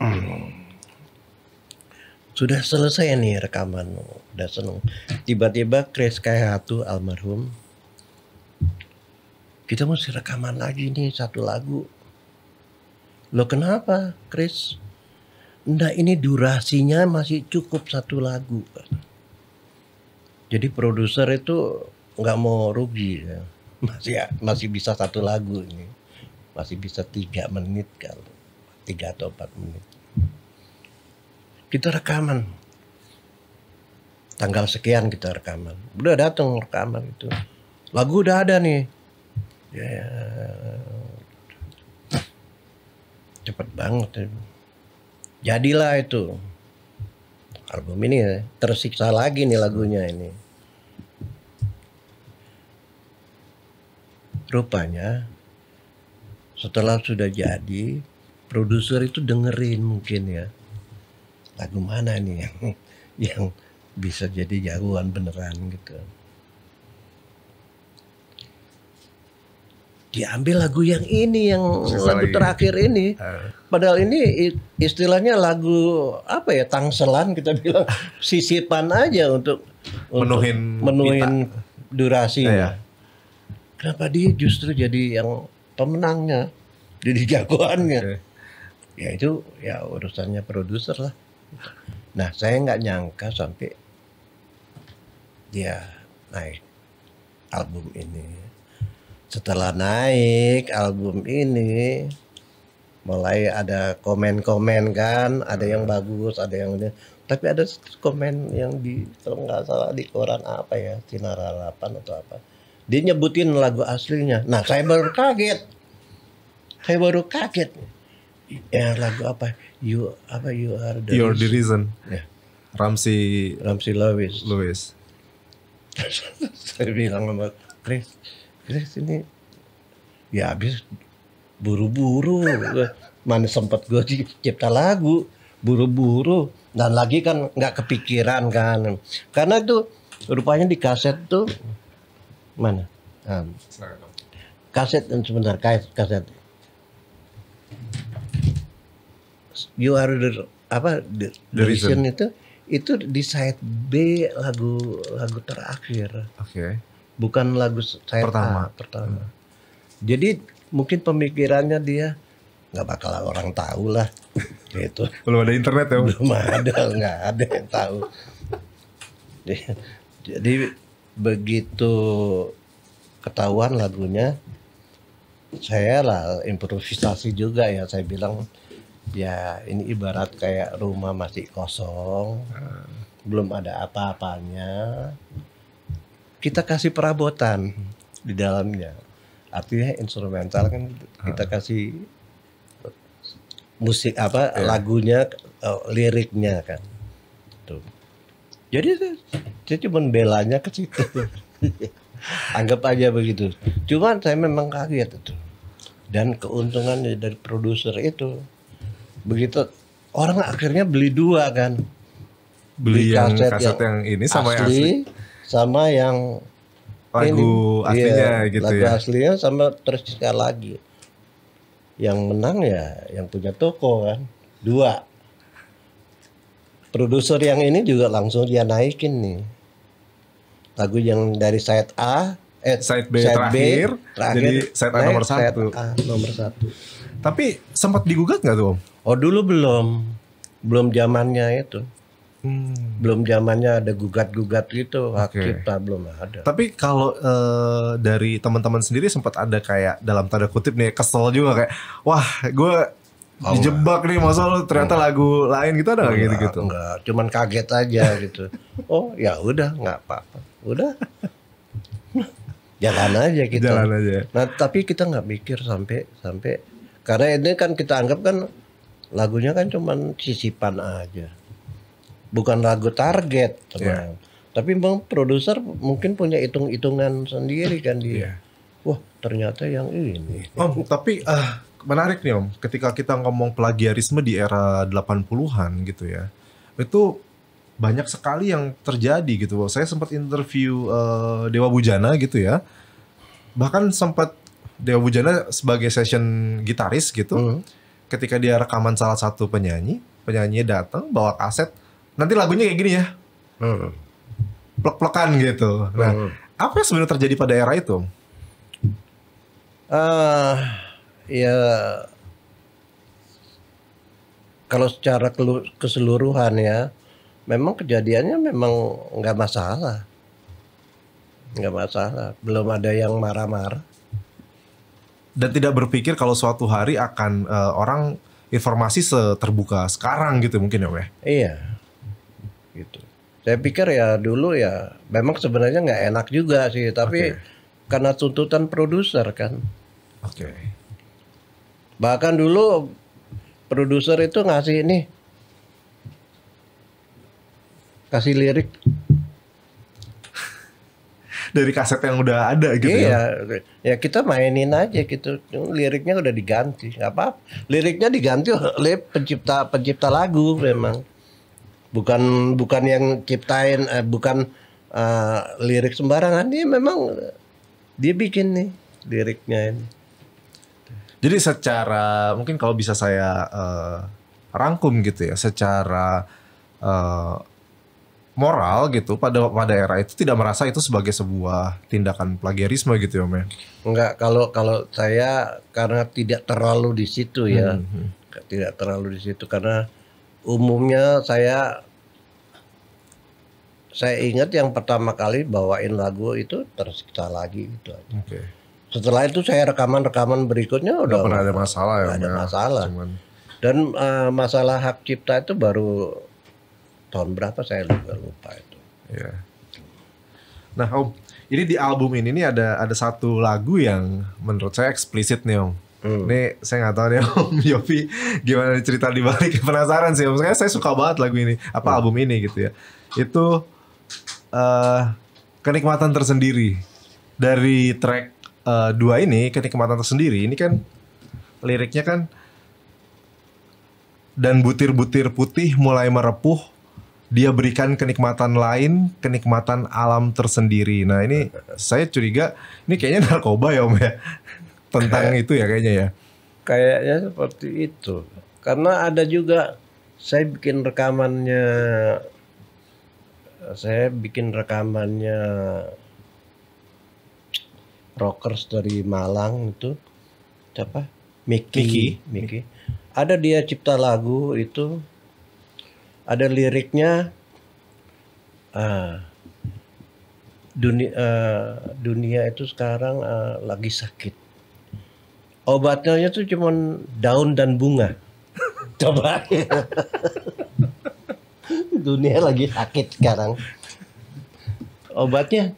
Hmm. Sudah selesai nih rekaman, udah seneng. Tiba-tiba Chris kayak Kayatu almarhum, kita mesti rekaman lagi nih satu lagu. Lo kenapa, Chris? Nah ini durasinya masih cukup satu lagu. Jadi produser itu nggak mau rugi ya masih masih bisa satu lagu ini masih bisa tiga menit kalau tiga atau empat menit kita rekaman tanggal sekian kita rekaman udah datang rekaman itu lagu udah ada nih ya cepet banget ya. jadilah itu album ini ya. tersiksa lagi nih lagunya ini Rupanya setelah sudah jadi, produser itu dengerin mungkin ya. Lagu mana nih yang *laughs* yang bisa jadi jagoan beneran gitu. Diambil lagu yang ini yang lagu terakhir ini. Ah. Padahal ini istilahnya lagu apa ya tangselan kita bilang sisipan aja untuk menuhin untuk menuhin durasi. Ya. Iya. Kenapa dia justru jadi yang pemenangnya, jadi jagoannya? Okay. Ya itu ya urusannya produser lah. Nah saya nggak nyangka sampai dia naik album ini. Setelah naik album ini, mulai ada komen-komen kan, ada yang iya. bagus, ada yang ini. Tapi ada komen yang di kalau nggak salah di koran apa ya, Sinar 8 atau apa dia nyebutin lagu aslinya. Nah, saya baru kaget. Saya baru kaget. Ya, lagu apa? You apa you are the You're the reason. Ya. Ramsi Ramsi Lewis. Lewis. *laughs* saya bilang sama Chris, Chris ini ya habis buru-buru mana sempat gue cipta lagu buru-buru dan lagi kan nggak kepikiran kan karena itu rupanya di kaset tuh mana? Um, kaset dan sebentar kaset, kaset. You are the apa the, the reason. itu itu di side B lagu lagu terakhir. Oke. Okay. Bukan lagu side pertama. A, pertama. Hmm. Jadi mungkin pemikirannya dia nggak bakal orang tahu lah *laughs* itu belum ada internet ya belum ada nggak ada yang tahu *laughs* jadi begitu ketahuan lagunya saya lah improvisasi juga ya saya bilang ya ini ibarat kayak rumah masih kosong hmm. belum ada apa-apanya kita kasih perabotan di dalamnya artinya instrumental kan gitu. kita hmm. kasih musik apa yeah. lagunya eh, liriknya kan jadi saya cuma belanya ke situ. *laughs* Anggap aja begitu. Cuman saya memang kaget itu. Dan keuntungan dari produser itu begitu orang akhirnya beli dua kan. Beli, beli kaset yang kaset yang, yang ini sama asli, yang asli sama yang lagu ini, aslinya ya, gitu lagu ya. aslinya sama terus lagi. Yang menang ya yang punya toko kan. Dua produser yang ini juga langsung dia naikin nih lagu yang dari side A eh, side B side terakhir, B, terakhir jadi side A nomor side satu A nomor satu tapi sempat digugat nggak tuh om oh dulu belum belum zamannya itu Hmm. Belum zamannya ada gugat-gugat gitu hak okay. cipta belum ada. Tapi kalau uh, dari teman-teman sendiri sempat ada kayak dalam tanda kutip nih kesel juga kayak wah gue Oh, Dijebak nih masa lu ternyata enggak. Hmm. lagu lain gitu ada enggak, gitu-gitu? Enggak, cuman kaget aja gitu. Oh ya udah nggak apa-apa, udah jalan aja kita. Jalan aja. Nah tapi kita nggak mikir sampai sampai karena ini kan kita anggap kan lagunya kan cuman sisipan aja, bukan lagu target iya. teman. Yeah. Tapi memang produser mungkin punya hitung-hitungan sendiri kan dia. Yeah. Wah ternyata yang ini. Om tapi ah menarik nih Om, ketika kita ngomong plagiarisme di era 80-an gitu ya. Itu banyak sekali yang terjadi gitu. Saya sempat interview uh, Dewa Bujana gitu ya. Bahkan sempat Dewa Bujana sebagai session gitaris gitu. Mm. Ketika dia rekaman salah satu penyanyi, penyanyi datang bawa kaset, nanti lagunya kayak gini ya. Mm. Plek-plekan gitu. Nah, mm. apa yang sebenarnya terjadi pada era itu? uh, ya kalau secara keseluruhan ya memang kejadiannya memang nggak masalah nggak masalah belum ada yang marah-marah dan tidak berpikir kalau suatu hari akan uh, orang informasi terbuka sekarang gitu mungkin ya Weh? iya gitu saya pikir ya dulu ya memang sebenarnya nggak enak juga sih tapi okay. karena tuntutan produser kan oke okay Bahkan dulu produser itu ngasih ini kasih lirik *laughs* dari kaset yang udah ada gitu ya? iya, ya. Ya kita mainin aja gitu. Liriknya udah diganti, nggak apa, apa. Liriknya diganti oleh pencipta pencipta lagu memang. Bukan bukan yang ciptain eh, bukan uh, lirik sembarangan. Dia memang dia bikin nih liriknya ini. Jadi secara mungkin kalau bisa saya uh, rangkum gitu ya, secara uh, moral gitu pada pada era itu tidak merasa itu sebagai sebuah tindakan plagiarisme gitu ya men? Ya? Enggak kalau kalau saya karena tidak terlalu di situ ya, hmm, hmm. tidak terlalu di situ karena umumnya saya saya ingat yang pertama kali bawain lagu itu tercipta lagi gitu aja. Okay setelah itu saya rekaman-rekaman berikutnya udah pernah ada masalah ya ada ya. masalah cuman... dan uh, masalah hak cipta itu baru tahun berapa saya lupa lupa itu ya. nah om ini di album ini nih ada ada satu lagu yang menurut saya eksplisit nih om Hmm. Ini saya nggak tahu nih *laughs* Om Yofi gimana cerita di balik *laughs* penasaran sih Om. Saya, saya suka banget lagu ini, apa hmm. album ini gitu ya. Itu uh, kenikmatan tersendiri dari track uh, dua ini kenikmatan tersendiri ini kan liriknya kan dan butir-butir putih mulai merepuh dia berikan kenikmatan lain kenikmatan alam tersendiri nah ini saya curiga ini kayaknya narkoba ya om ya *laughs* tentang Kayak, itu ya kayaknya ya kayaknya seperti itu karena ada juga saya bikin rekamannya saya bikin rekamannya rockers dari Malang itu siapa Mickey Mickey, Mickey. ada dia cipta lagu itu ada liriknya uh, dunia uh, dunia itu sekarang uh, lagi sakit obatnya itu cuman daun dan bunga *laughs* coba *laughs* dunia lagi sakit sekarang obatnya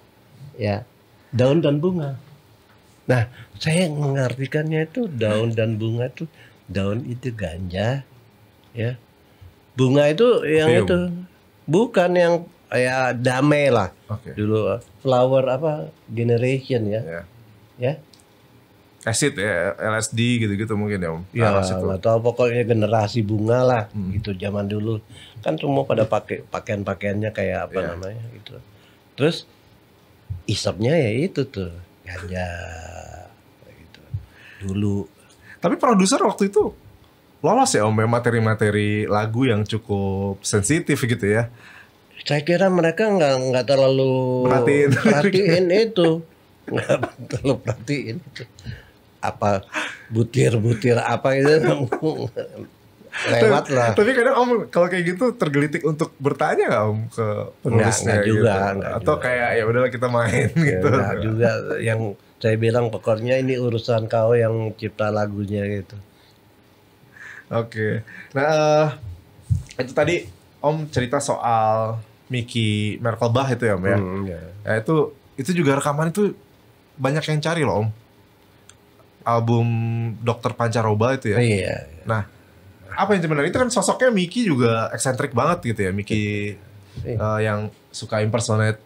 ya daun dan bunga Nah, saya mengartikannya itu daun dan bunga itu daun itu ganja, ya. Bunga itu yang Fium. itu bukan yang ya damai lah. Okay. Dulu uh, flower apa generation ya. Yeah. Ya. Acid ya, LSD gitu-gitu mungkin ya Om. Ya, atau pokoknya generasi bunga lah hmm. gitu zaman dulu. Kan semua pada pakai pakaian-pakaiannya kayak apa yeah. namanya gitu. Terus isapnya ya itu tuh ganja gitu. Dulu. Tapi produser waktu itu lolos ya Om ya, materi-materi lagu yang cukup sensitif gitu ya. Saya kira mereka nggak nggak terlalu perhatiin, perhatiin *laughs* itu, nggak terlalu perhatiin itu. Apa butir-butir apa itu lewat lah. Tapi kadang om kalau kayak gitu tergelitik untuk bertanya nggak om ke penulisnya gitu. juga, atau juga. kayak ya udahlah kita main ya, gitu. Enggak juga yang saya bilang pokoknya ini urusan kau yang cipta lagunya gitu. Oke. Okay. Nah, uh, itu tadi om cerita soal Mickey Merkelbach itu ya om ya. Hmm, ya. ya itu itu juga rekaman itu banyak yang cari loh om album Dokter Pancaroba itu ya. iya. iya. Nah, apa yang sebenarnya itu kan sosoknya Mickey juga eksentrik banget gitu ya Mickey iya. uh, yang suka impersonate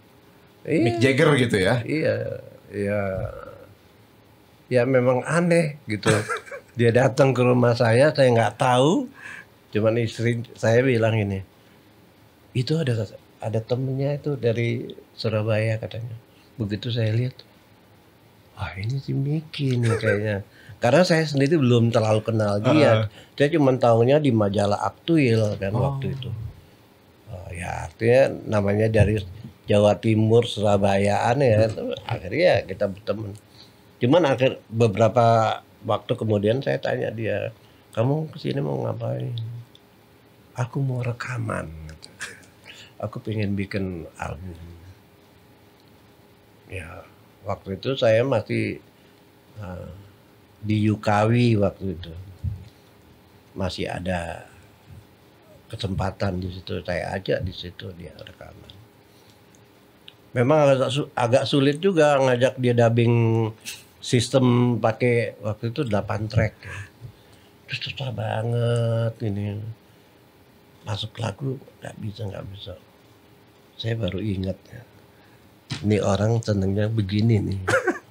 iya. Mick Jagger gitu ya iya iya ya memang aneh gitu *laughs* dia datang ke rumah saya saya nggak tahu cuman istri saya bilang ini itu ada ada temennya itu dari Surabaya katanya begitu saya lihat ah ini si Miki nih kayaknya karena saya sendiri belum terlalu kenal dia. Uh. Saya cuma tahunya di majalah Aktuil kan oh. waktu itu. Oh, ya artinya namanya dari Jawa Timur Surabayaan ya hmm. akhirnya kita berteman. Cuman akhir beberapa waktu kemudian saya tanya dia, "Kamu kesini mau ngapain?" "Aku mau rekaman." *laughs* Aku pengen bikin album. Ya, waktu itu saya masih uh, di Yukawi waktu itu masih ada kesempatan di situ saya ajak di situ dia rekaman memang agak, agak sulit juga ngajak dia dubbing sistem pakai waktu itu 8 track terus susah banget ini masuk lagu nggak bisa nggak bisa saya baru ingat ya. ini orang senangnya begini nih *laughs*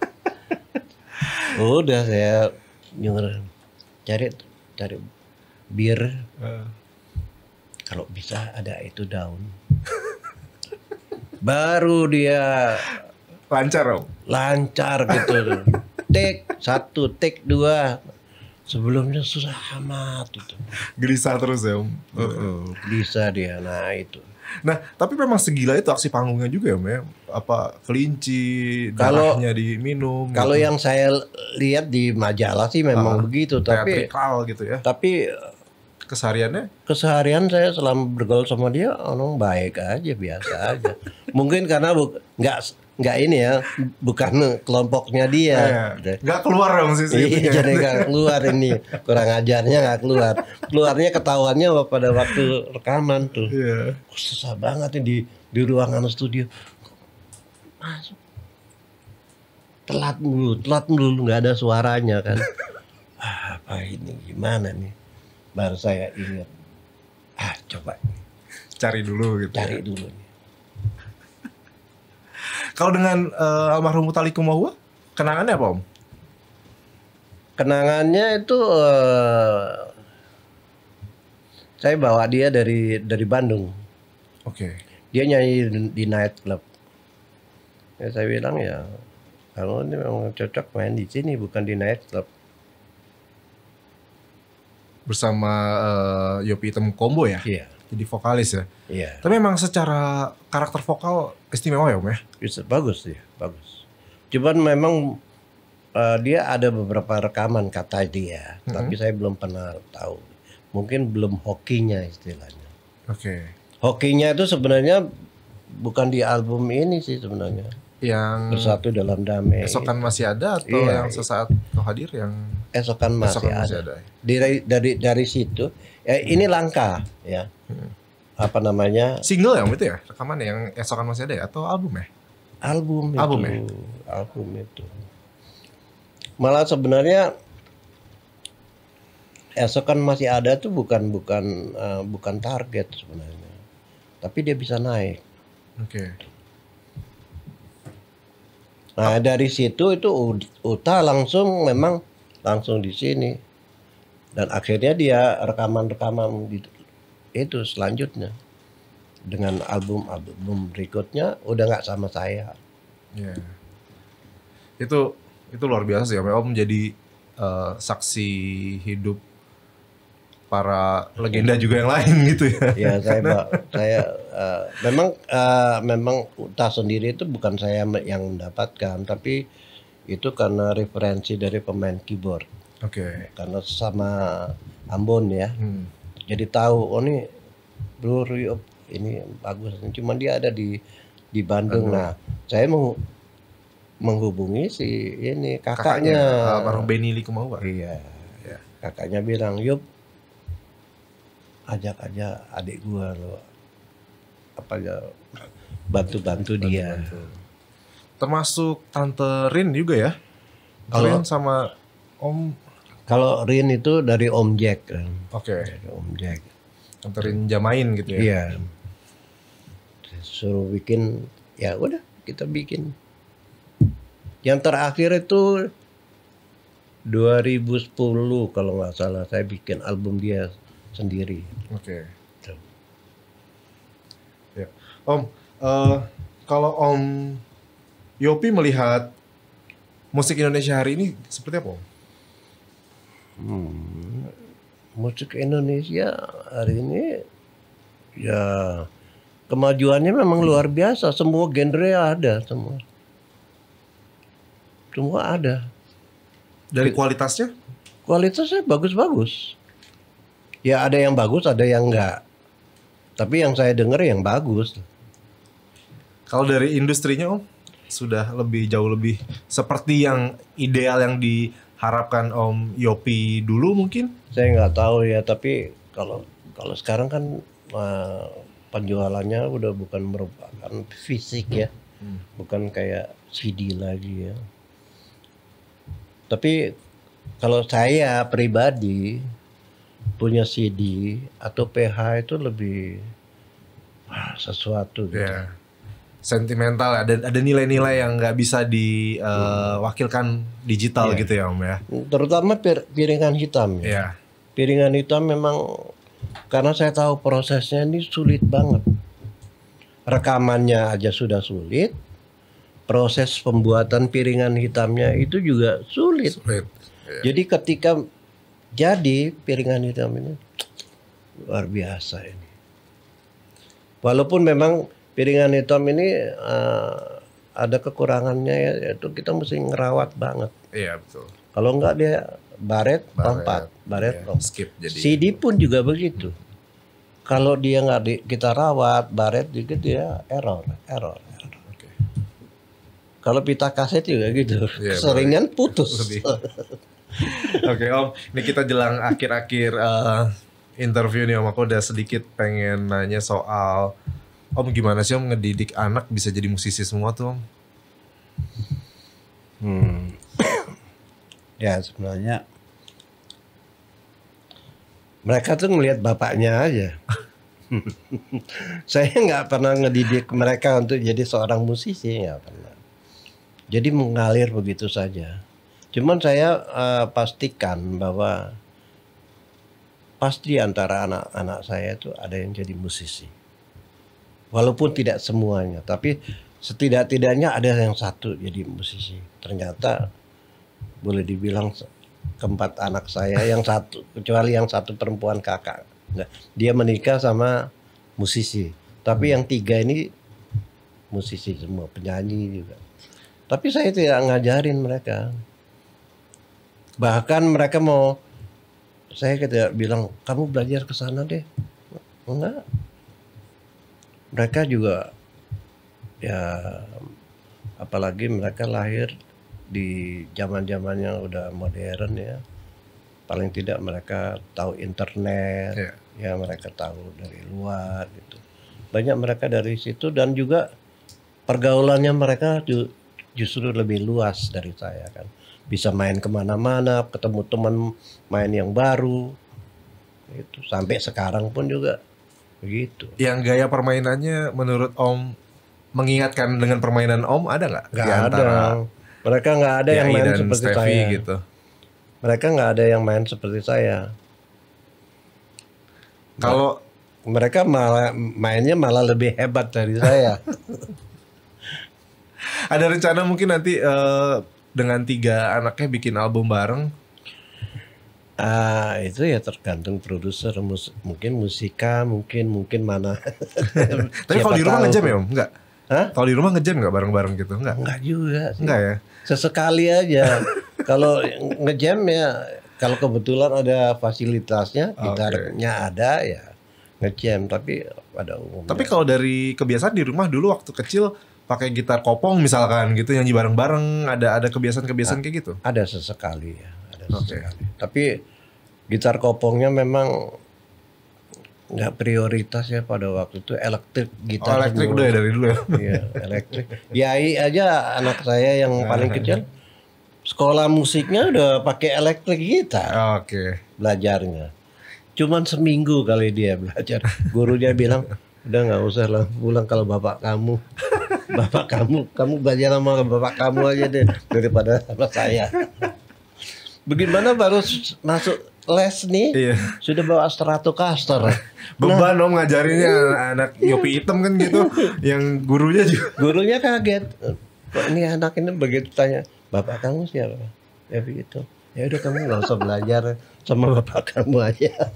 udah saya nyuruh cari cari bir uh. kalau bisa ada itu daun baru dia lancar om lancar gitu tek satu tek dua sebelumnya susah amat gitu. gelisah terus ya om uh -uh. gelisah dia nah itu Nah, tapi memang segila itu aksi panggungnya juga ya, Mem. Ya. Apa kelinci, darahnya diminum. Kalau gitu. yang saya lihat di majalah sih memang ah, begitu, tapi gitu ya. Tapi kesehariannya? Keseharian saya selama bergaul sama dia orang baik aja, biasa aja. *laughs* Mungkin karena nggak nggak ini ya bukan kelompoknya dia iya. gitu. nggak keluar dong sih iya, iya jadi nggak keluar ini kurang ajarnya nggak keluar keluarnya ketahuannya pada waktu rekaman tuh iya. susah banget nih di di ruangan studio masuk telat dulu telat dulu nggak ada suaranya kan *laughs* ah, apa ini gimana nih baru saya ingat ah coba cari dulu gitu ya. cari dulu nih kalau dengan uh, almarhum Utalikum Mahua, kenangannya apa Om? Kenangannya itu uh, saya bawa dia dari dari Bandung. Oke. Okay. Dia nyanyi di, night club. Ya, saya bilang ya kalau ini memang cocok main di sini bukan di night club bersama uh, Yopi Item Combo ya? Iya jadi vokalis ya. Iya. Tapi memang secara karakter vokal istimewa ya Om ya. Bagus sih, bagus. Cuman memang uh, dia ada beberapa rekaman kata dia, mm-hmm. tapi saya belum pernah tahu. Mungkin belum hokinya istilahnya. Oke. Okay. Hokinya itu sebenarnya bukan di album ini sih sebenarnya. Yang bersatu dalam damai. Esokan masih ada atau iya, yang iya. sesaat kau hadir yang esokan masih, esokan ada. ada. Dari dari dari situ ya, ini langka ya apa namanya single ya itu ya rekaman yang esokan masih ada ya atau album ya album album ya album itu malah sebenarnya esokan masih ada tuh bukan bukan uh, bukan target sebenarnya tapi dia bisa naik oke okay. nah dari situ itu Uta langsung memang langsung di sini dan akhirnya dia rekaman-rekaman gitu itu selanjutnya dengan album album berikutnya udah nggak sama saya yeah. itu itu luar biasa sih om jadi uh, saksi hidup para legenda juga yang lain *laughs* gitu ya. Iya saya saya uh, memang uh, memang utas sendiri itu bukan saya yang mendapatkan tapi itu karena referensi dari pemain keyboard. Oke. Okay. Karena sama Ambon ya. Hmm. Jadi tahu oh ini Blue Riop oh, ini bagus. Cuman dia ada di di Bandung. Aduh. Nah, saya mau menghubungi si ini kakaknya. Almarhum Benny Likumawa. Iya. Ya. Kakaknya bilang, "Yup, ajak aja adik gua lo apa ya bantu-bantu dia." -bantu. Termasuk tante Rin juga ya? Kalian sama Om kalau Rin itu dari Om Jack kan? Oke. Okay. Om Jack. Anterin jamain gitu ya. Iya. Suruh bikin ya udah kita bikin. Yang terakhir itu 2010 kalau nggak salah saya bikin album dia sendiri. Oke. Okay. Ya. Om, uh, kalau Om Yopi melihat musik Indonesia hari ini seperti apa Om? Hmm. musik Indonesia hari ini ya kemajuannya memang luar biasa. Semua genre ada semua. Semua ada. Dari kualitasnya? Kualitasnya bagus-bagus. Ya ada yang bagus, ada yang enggak. Tapi yang saya dengar yang bagus. Kalau dari industrinya om? Sudah lebih jauh lebih seperti yang ideal yang di harapkan Om Yopi dulu mungkin? Saya nggak tahu ya, tapi kalau kalau sekarang kan uh, penjualannya udah bukan merupakan fisik ya, hmm. bukan kayak CD lagi ya. Tapi kalau saya pribadi punya CD atau PH itu lebih sesuatu gitu. Yeah sentimental ya. ada ada nilai-nilai yang nggak bisa diwakilkan eh, uh, digital yeah. gitu ya om ya terutama pir piringan hitam ya yeah. piringan hitam memang karena saya tahu prosesnya ini sulit banget rekamannya aja sudah sulit proses pembuatan piringan hitamnya itu juga sulit, sulit. Yeah. jadi ketika jadi piringan hitam ini *tsk* luar biasa ini walaupun memang piringan hitam ini uh, ada kekurangannya ya, yaitu kita mesti ngerawat banget. Iya betul. Kalau enggak dia baret, lompat, baret iya, lompat. Skip jadi. CD pun juga begitu. Hmm. Kalau dia nggak di, kita rawat, baret juga dia error, error, error. Kalau pita kaset juga gitu, yeah, iya, seringan baik. putus. Oke okay, Om, ini kita jelang akhir-akhir uh, interview nih Om. Aku udah sedikit pengen nanya soal Om gimana sih om ngedidik anak bisa jadi musisi semua tuh om? Hmm. *coughs* ya sebenarnya mereka tuh ngelihat bapaknya aja. *laughs* Saya nggak pernah ngedidik mereka untuk jadi seorang musisi nggak pernah. Jadi mengalir begitu saja. Cuman saya uh, pastikan bahwa pasti antara anak-anak saya itu ada yang jadi musisi walaupun tidak semuanya tapi setidak-tidaknya ada yang satu jadi musisi ternyata boleh dibilang keempat anak saya yang satu kecuali yang satu perempuan kakak nah, dia menikah sama musisi tapi yang tiga ini musisi semua penyanyi juga tapi saya tidak ngajarin mereka bahkan mereka mau saya tidak bilang kamu belajar ke sana deh enggak mereka juga ya apalagi mereka lahir di zaman-zaman yang udah modern ya paling tidak mereka tahu internet yeah. ya mereka tahu dari luar gitu banyak mereka dari situ dan juga pergaulannya mereka justru lebih luas dari saya kan bisa main kemana-mana ketemu teman main yang baru itu sampai sekarang pun juga Begitu. Yang gaya permainannya menurut Om mengingatkan dengan permainan Om ada nggak? Gak ada. Mereka nggak ada yang main seperti Steffi saya. Gitu. Mereka nggak ada yang main seperti saya. Kalau mereka malah mainnya malah lebih hebat dari saya. *laughs* ada rencana mungkin nanti uh, dengan tiga anaknya bikin album bareng Uh, itu ya tergantung produser mus mungkin musika mungkin mungkin mana *laughs* tapi kalau di rumah ngejam ya om nggak Hah? kalau di rumah ngejam nggak bareng-bareng gitu nggak nggak juga sih. nggak ya sesekali aja *laughs* kalau ngejam ya kalau kebetulan ada fasilitasnya okay. gitarnya ada ya ngejam tapi pada umumnya tapi kalau dari kebiasaan di rumah dulu waktu kecil pakai gitar kopong misalkan gitu nyanyi bareng-bareng ada ada kebiasaan-kebiasaan ah, kayak gitu ada sesekali ya ada okay. sekali. Tapi gitar kopongnya memang nggak prioritas ya pada waktu itu elektrik gitar. Oh, elektrik udah ya dari dulu. Ya? Iya, elektrik. Yai aja anak saya yang nah. paling kecil sekolah musiknya udah pakai elektrik gitar. Oke. Okay. Belajarnya. Cuman seminggu kali dia belajar. Gurunya bilang, "Udah nggak usah lah, pulang kalau bapak kamu." *laughs* bapak kamu, kamu belajar sama bapak kamu aja deh daripada sama saya. Bagaimana baru masuk les nih iya. sudah bawa caster. Beban nah, dong ngajarinnya iya. anak Yopi hitam kan gitu yang gurunya juga. Gurunya kaget. Kok ini anak ini begitu tanya, "Bapak kamu siapa?" Ya begitu. Ya udah kamu nggak usah belajar sama bapak kamu aja.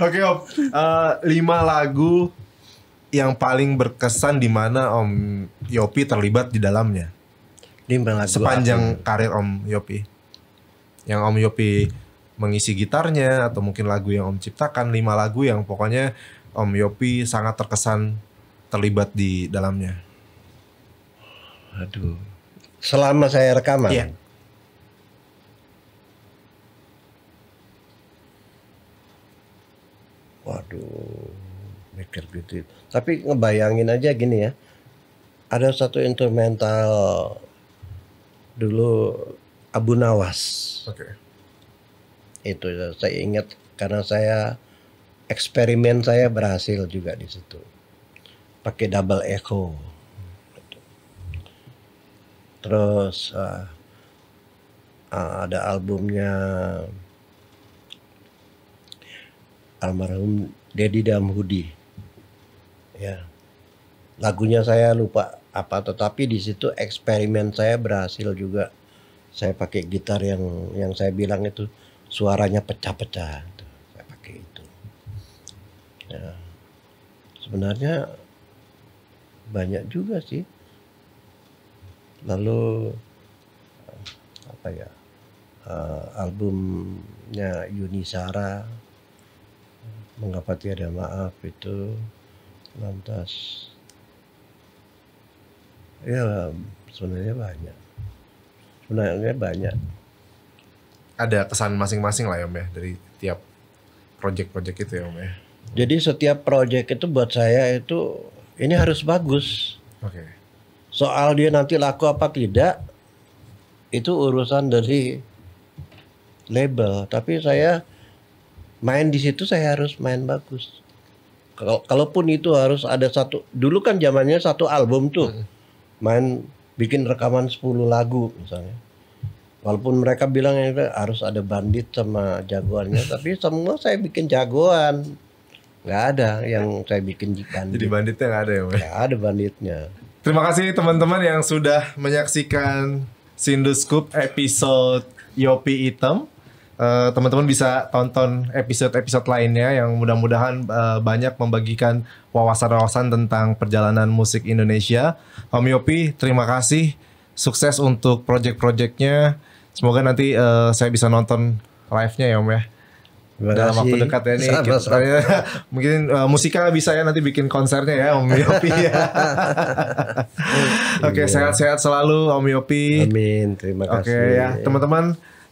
Oke Om, uh, lima lagu yang paling berkesan di mana Om Yopi terlibat di dalamnya. Dia sepanjang karir Om Yopi. Yang Om Yopi mengisi gitarnya atau mungkin lagu yang Om ciptakan lima lagu yang pokoknya Om Yopi sangat terkesan terlibat di dalamnya. Aduh. Selama saya rekaman. Iya. Waduh, mikir gitu. Tapi ngebayangin aja gini ya. Ada satu instrumental dulu Abu Nawas. Oke. Okay. Itu saya ingat karena saya eksperimen saya berhasil juga di situ. Pakai double echo. Terus uh, ada albumnya almarhum Dedi Damhudi. Ya. Lagunya saya lupa apa tetapi di situ eksperimen saya berhasil juga saya pakai gitar yang yang saya bilang itu suaranya pecah-pecah saya pakai itu ya. sebenarnya banyak juga sih lalu apa ya uh, albumnya Yuni Sara mengapa tiada maaf itu lantas Ya sebenarnya banyak. Sebenarnya banyak. Ada kesan masing-masing lah ya Om ya dari tiap project-project itu ya Om ya. Jadi setiap project itu buat saya itu ini harus bagus. Oke. Okay. Soal dia nanti laku apa tidak itu urusan dari label, tapi saya main di situ saya harus main bagus. Kalau kalaupun itu harus ada satu dulu kan zamannya satu album tuh. Hmm main bikin rekaman 10 lagu misalnya. Walaupun mereka bilang ya, harus ada bandit sama jagoannya, *laughs* tapi semua saya bikin jagoan. Nggak ada yang saya bikin bandit. Jadi banditnya nggak ada ya? Nggak ada banditnya. Terima kasih teman-teman yang sudah menyaksikan Sinduscoop episode Yopi Item uh, teman-teman bisa tonton episode-episode lainnya yang mudah-mudahan uh, banyak membagikan wawasan-wawasan tentang perjalanan musik Indonesia. Om Yopi, terima kasih. Sukses untuk project-projectnya. Semoga nanti uh, saya bisa nonton live-nya ya Om ya. dalam waktu dekat ya nih gitu. *laughs* mungkin uh, musika bisa ya nanti bikin konsernya ya Om Yopi ya. *laughs* Oke okay, iya. sehat-sehat selalu Om Yopi. Amin terima kasih. Oke okay, ya teman-teman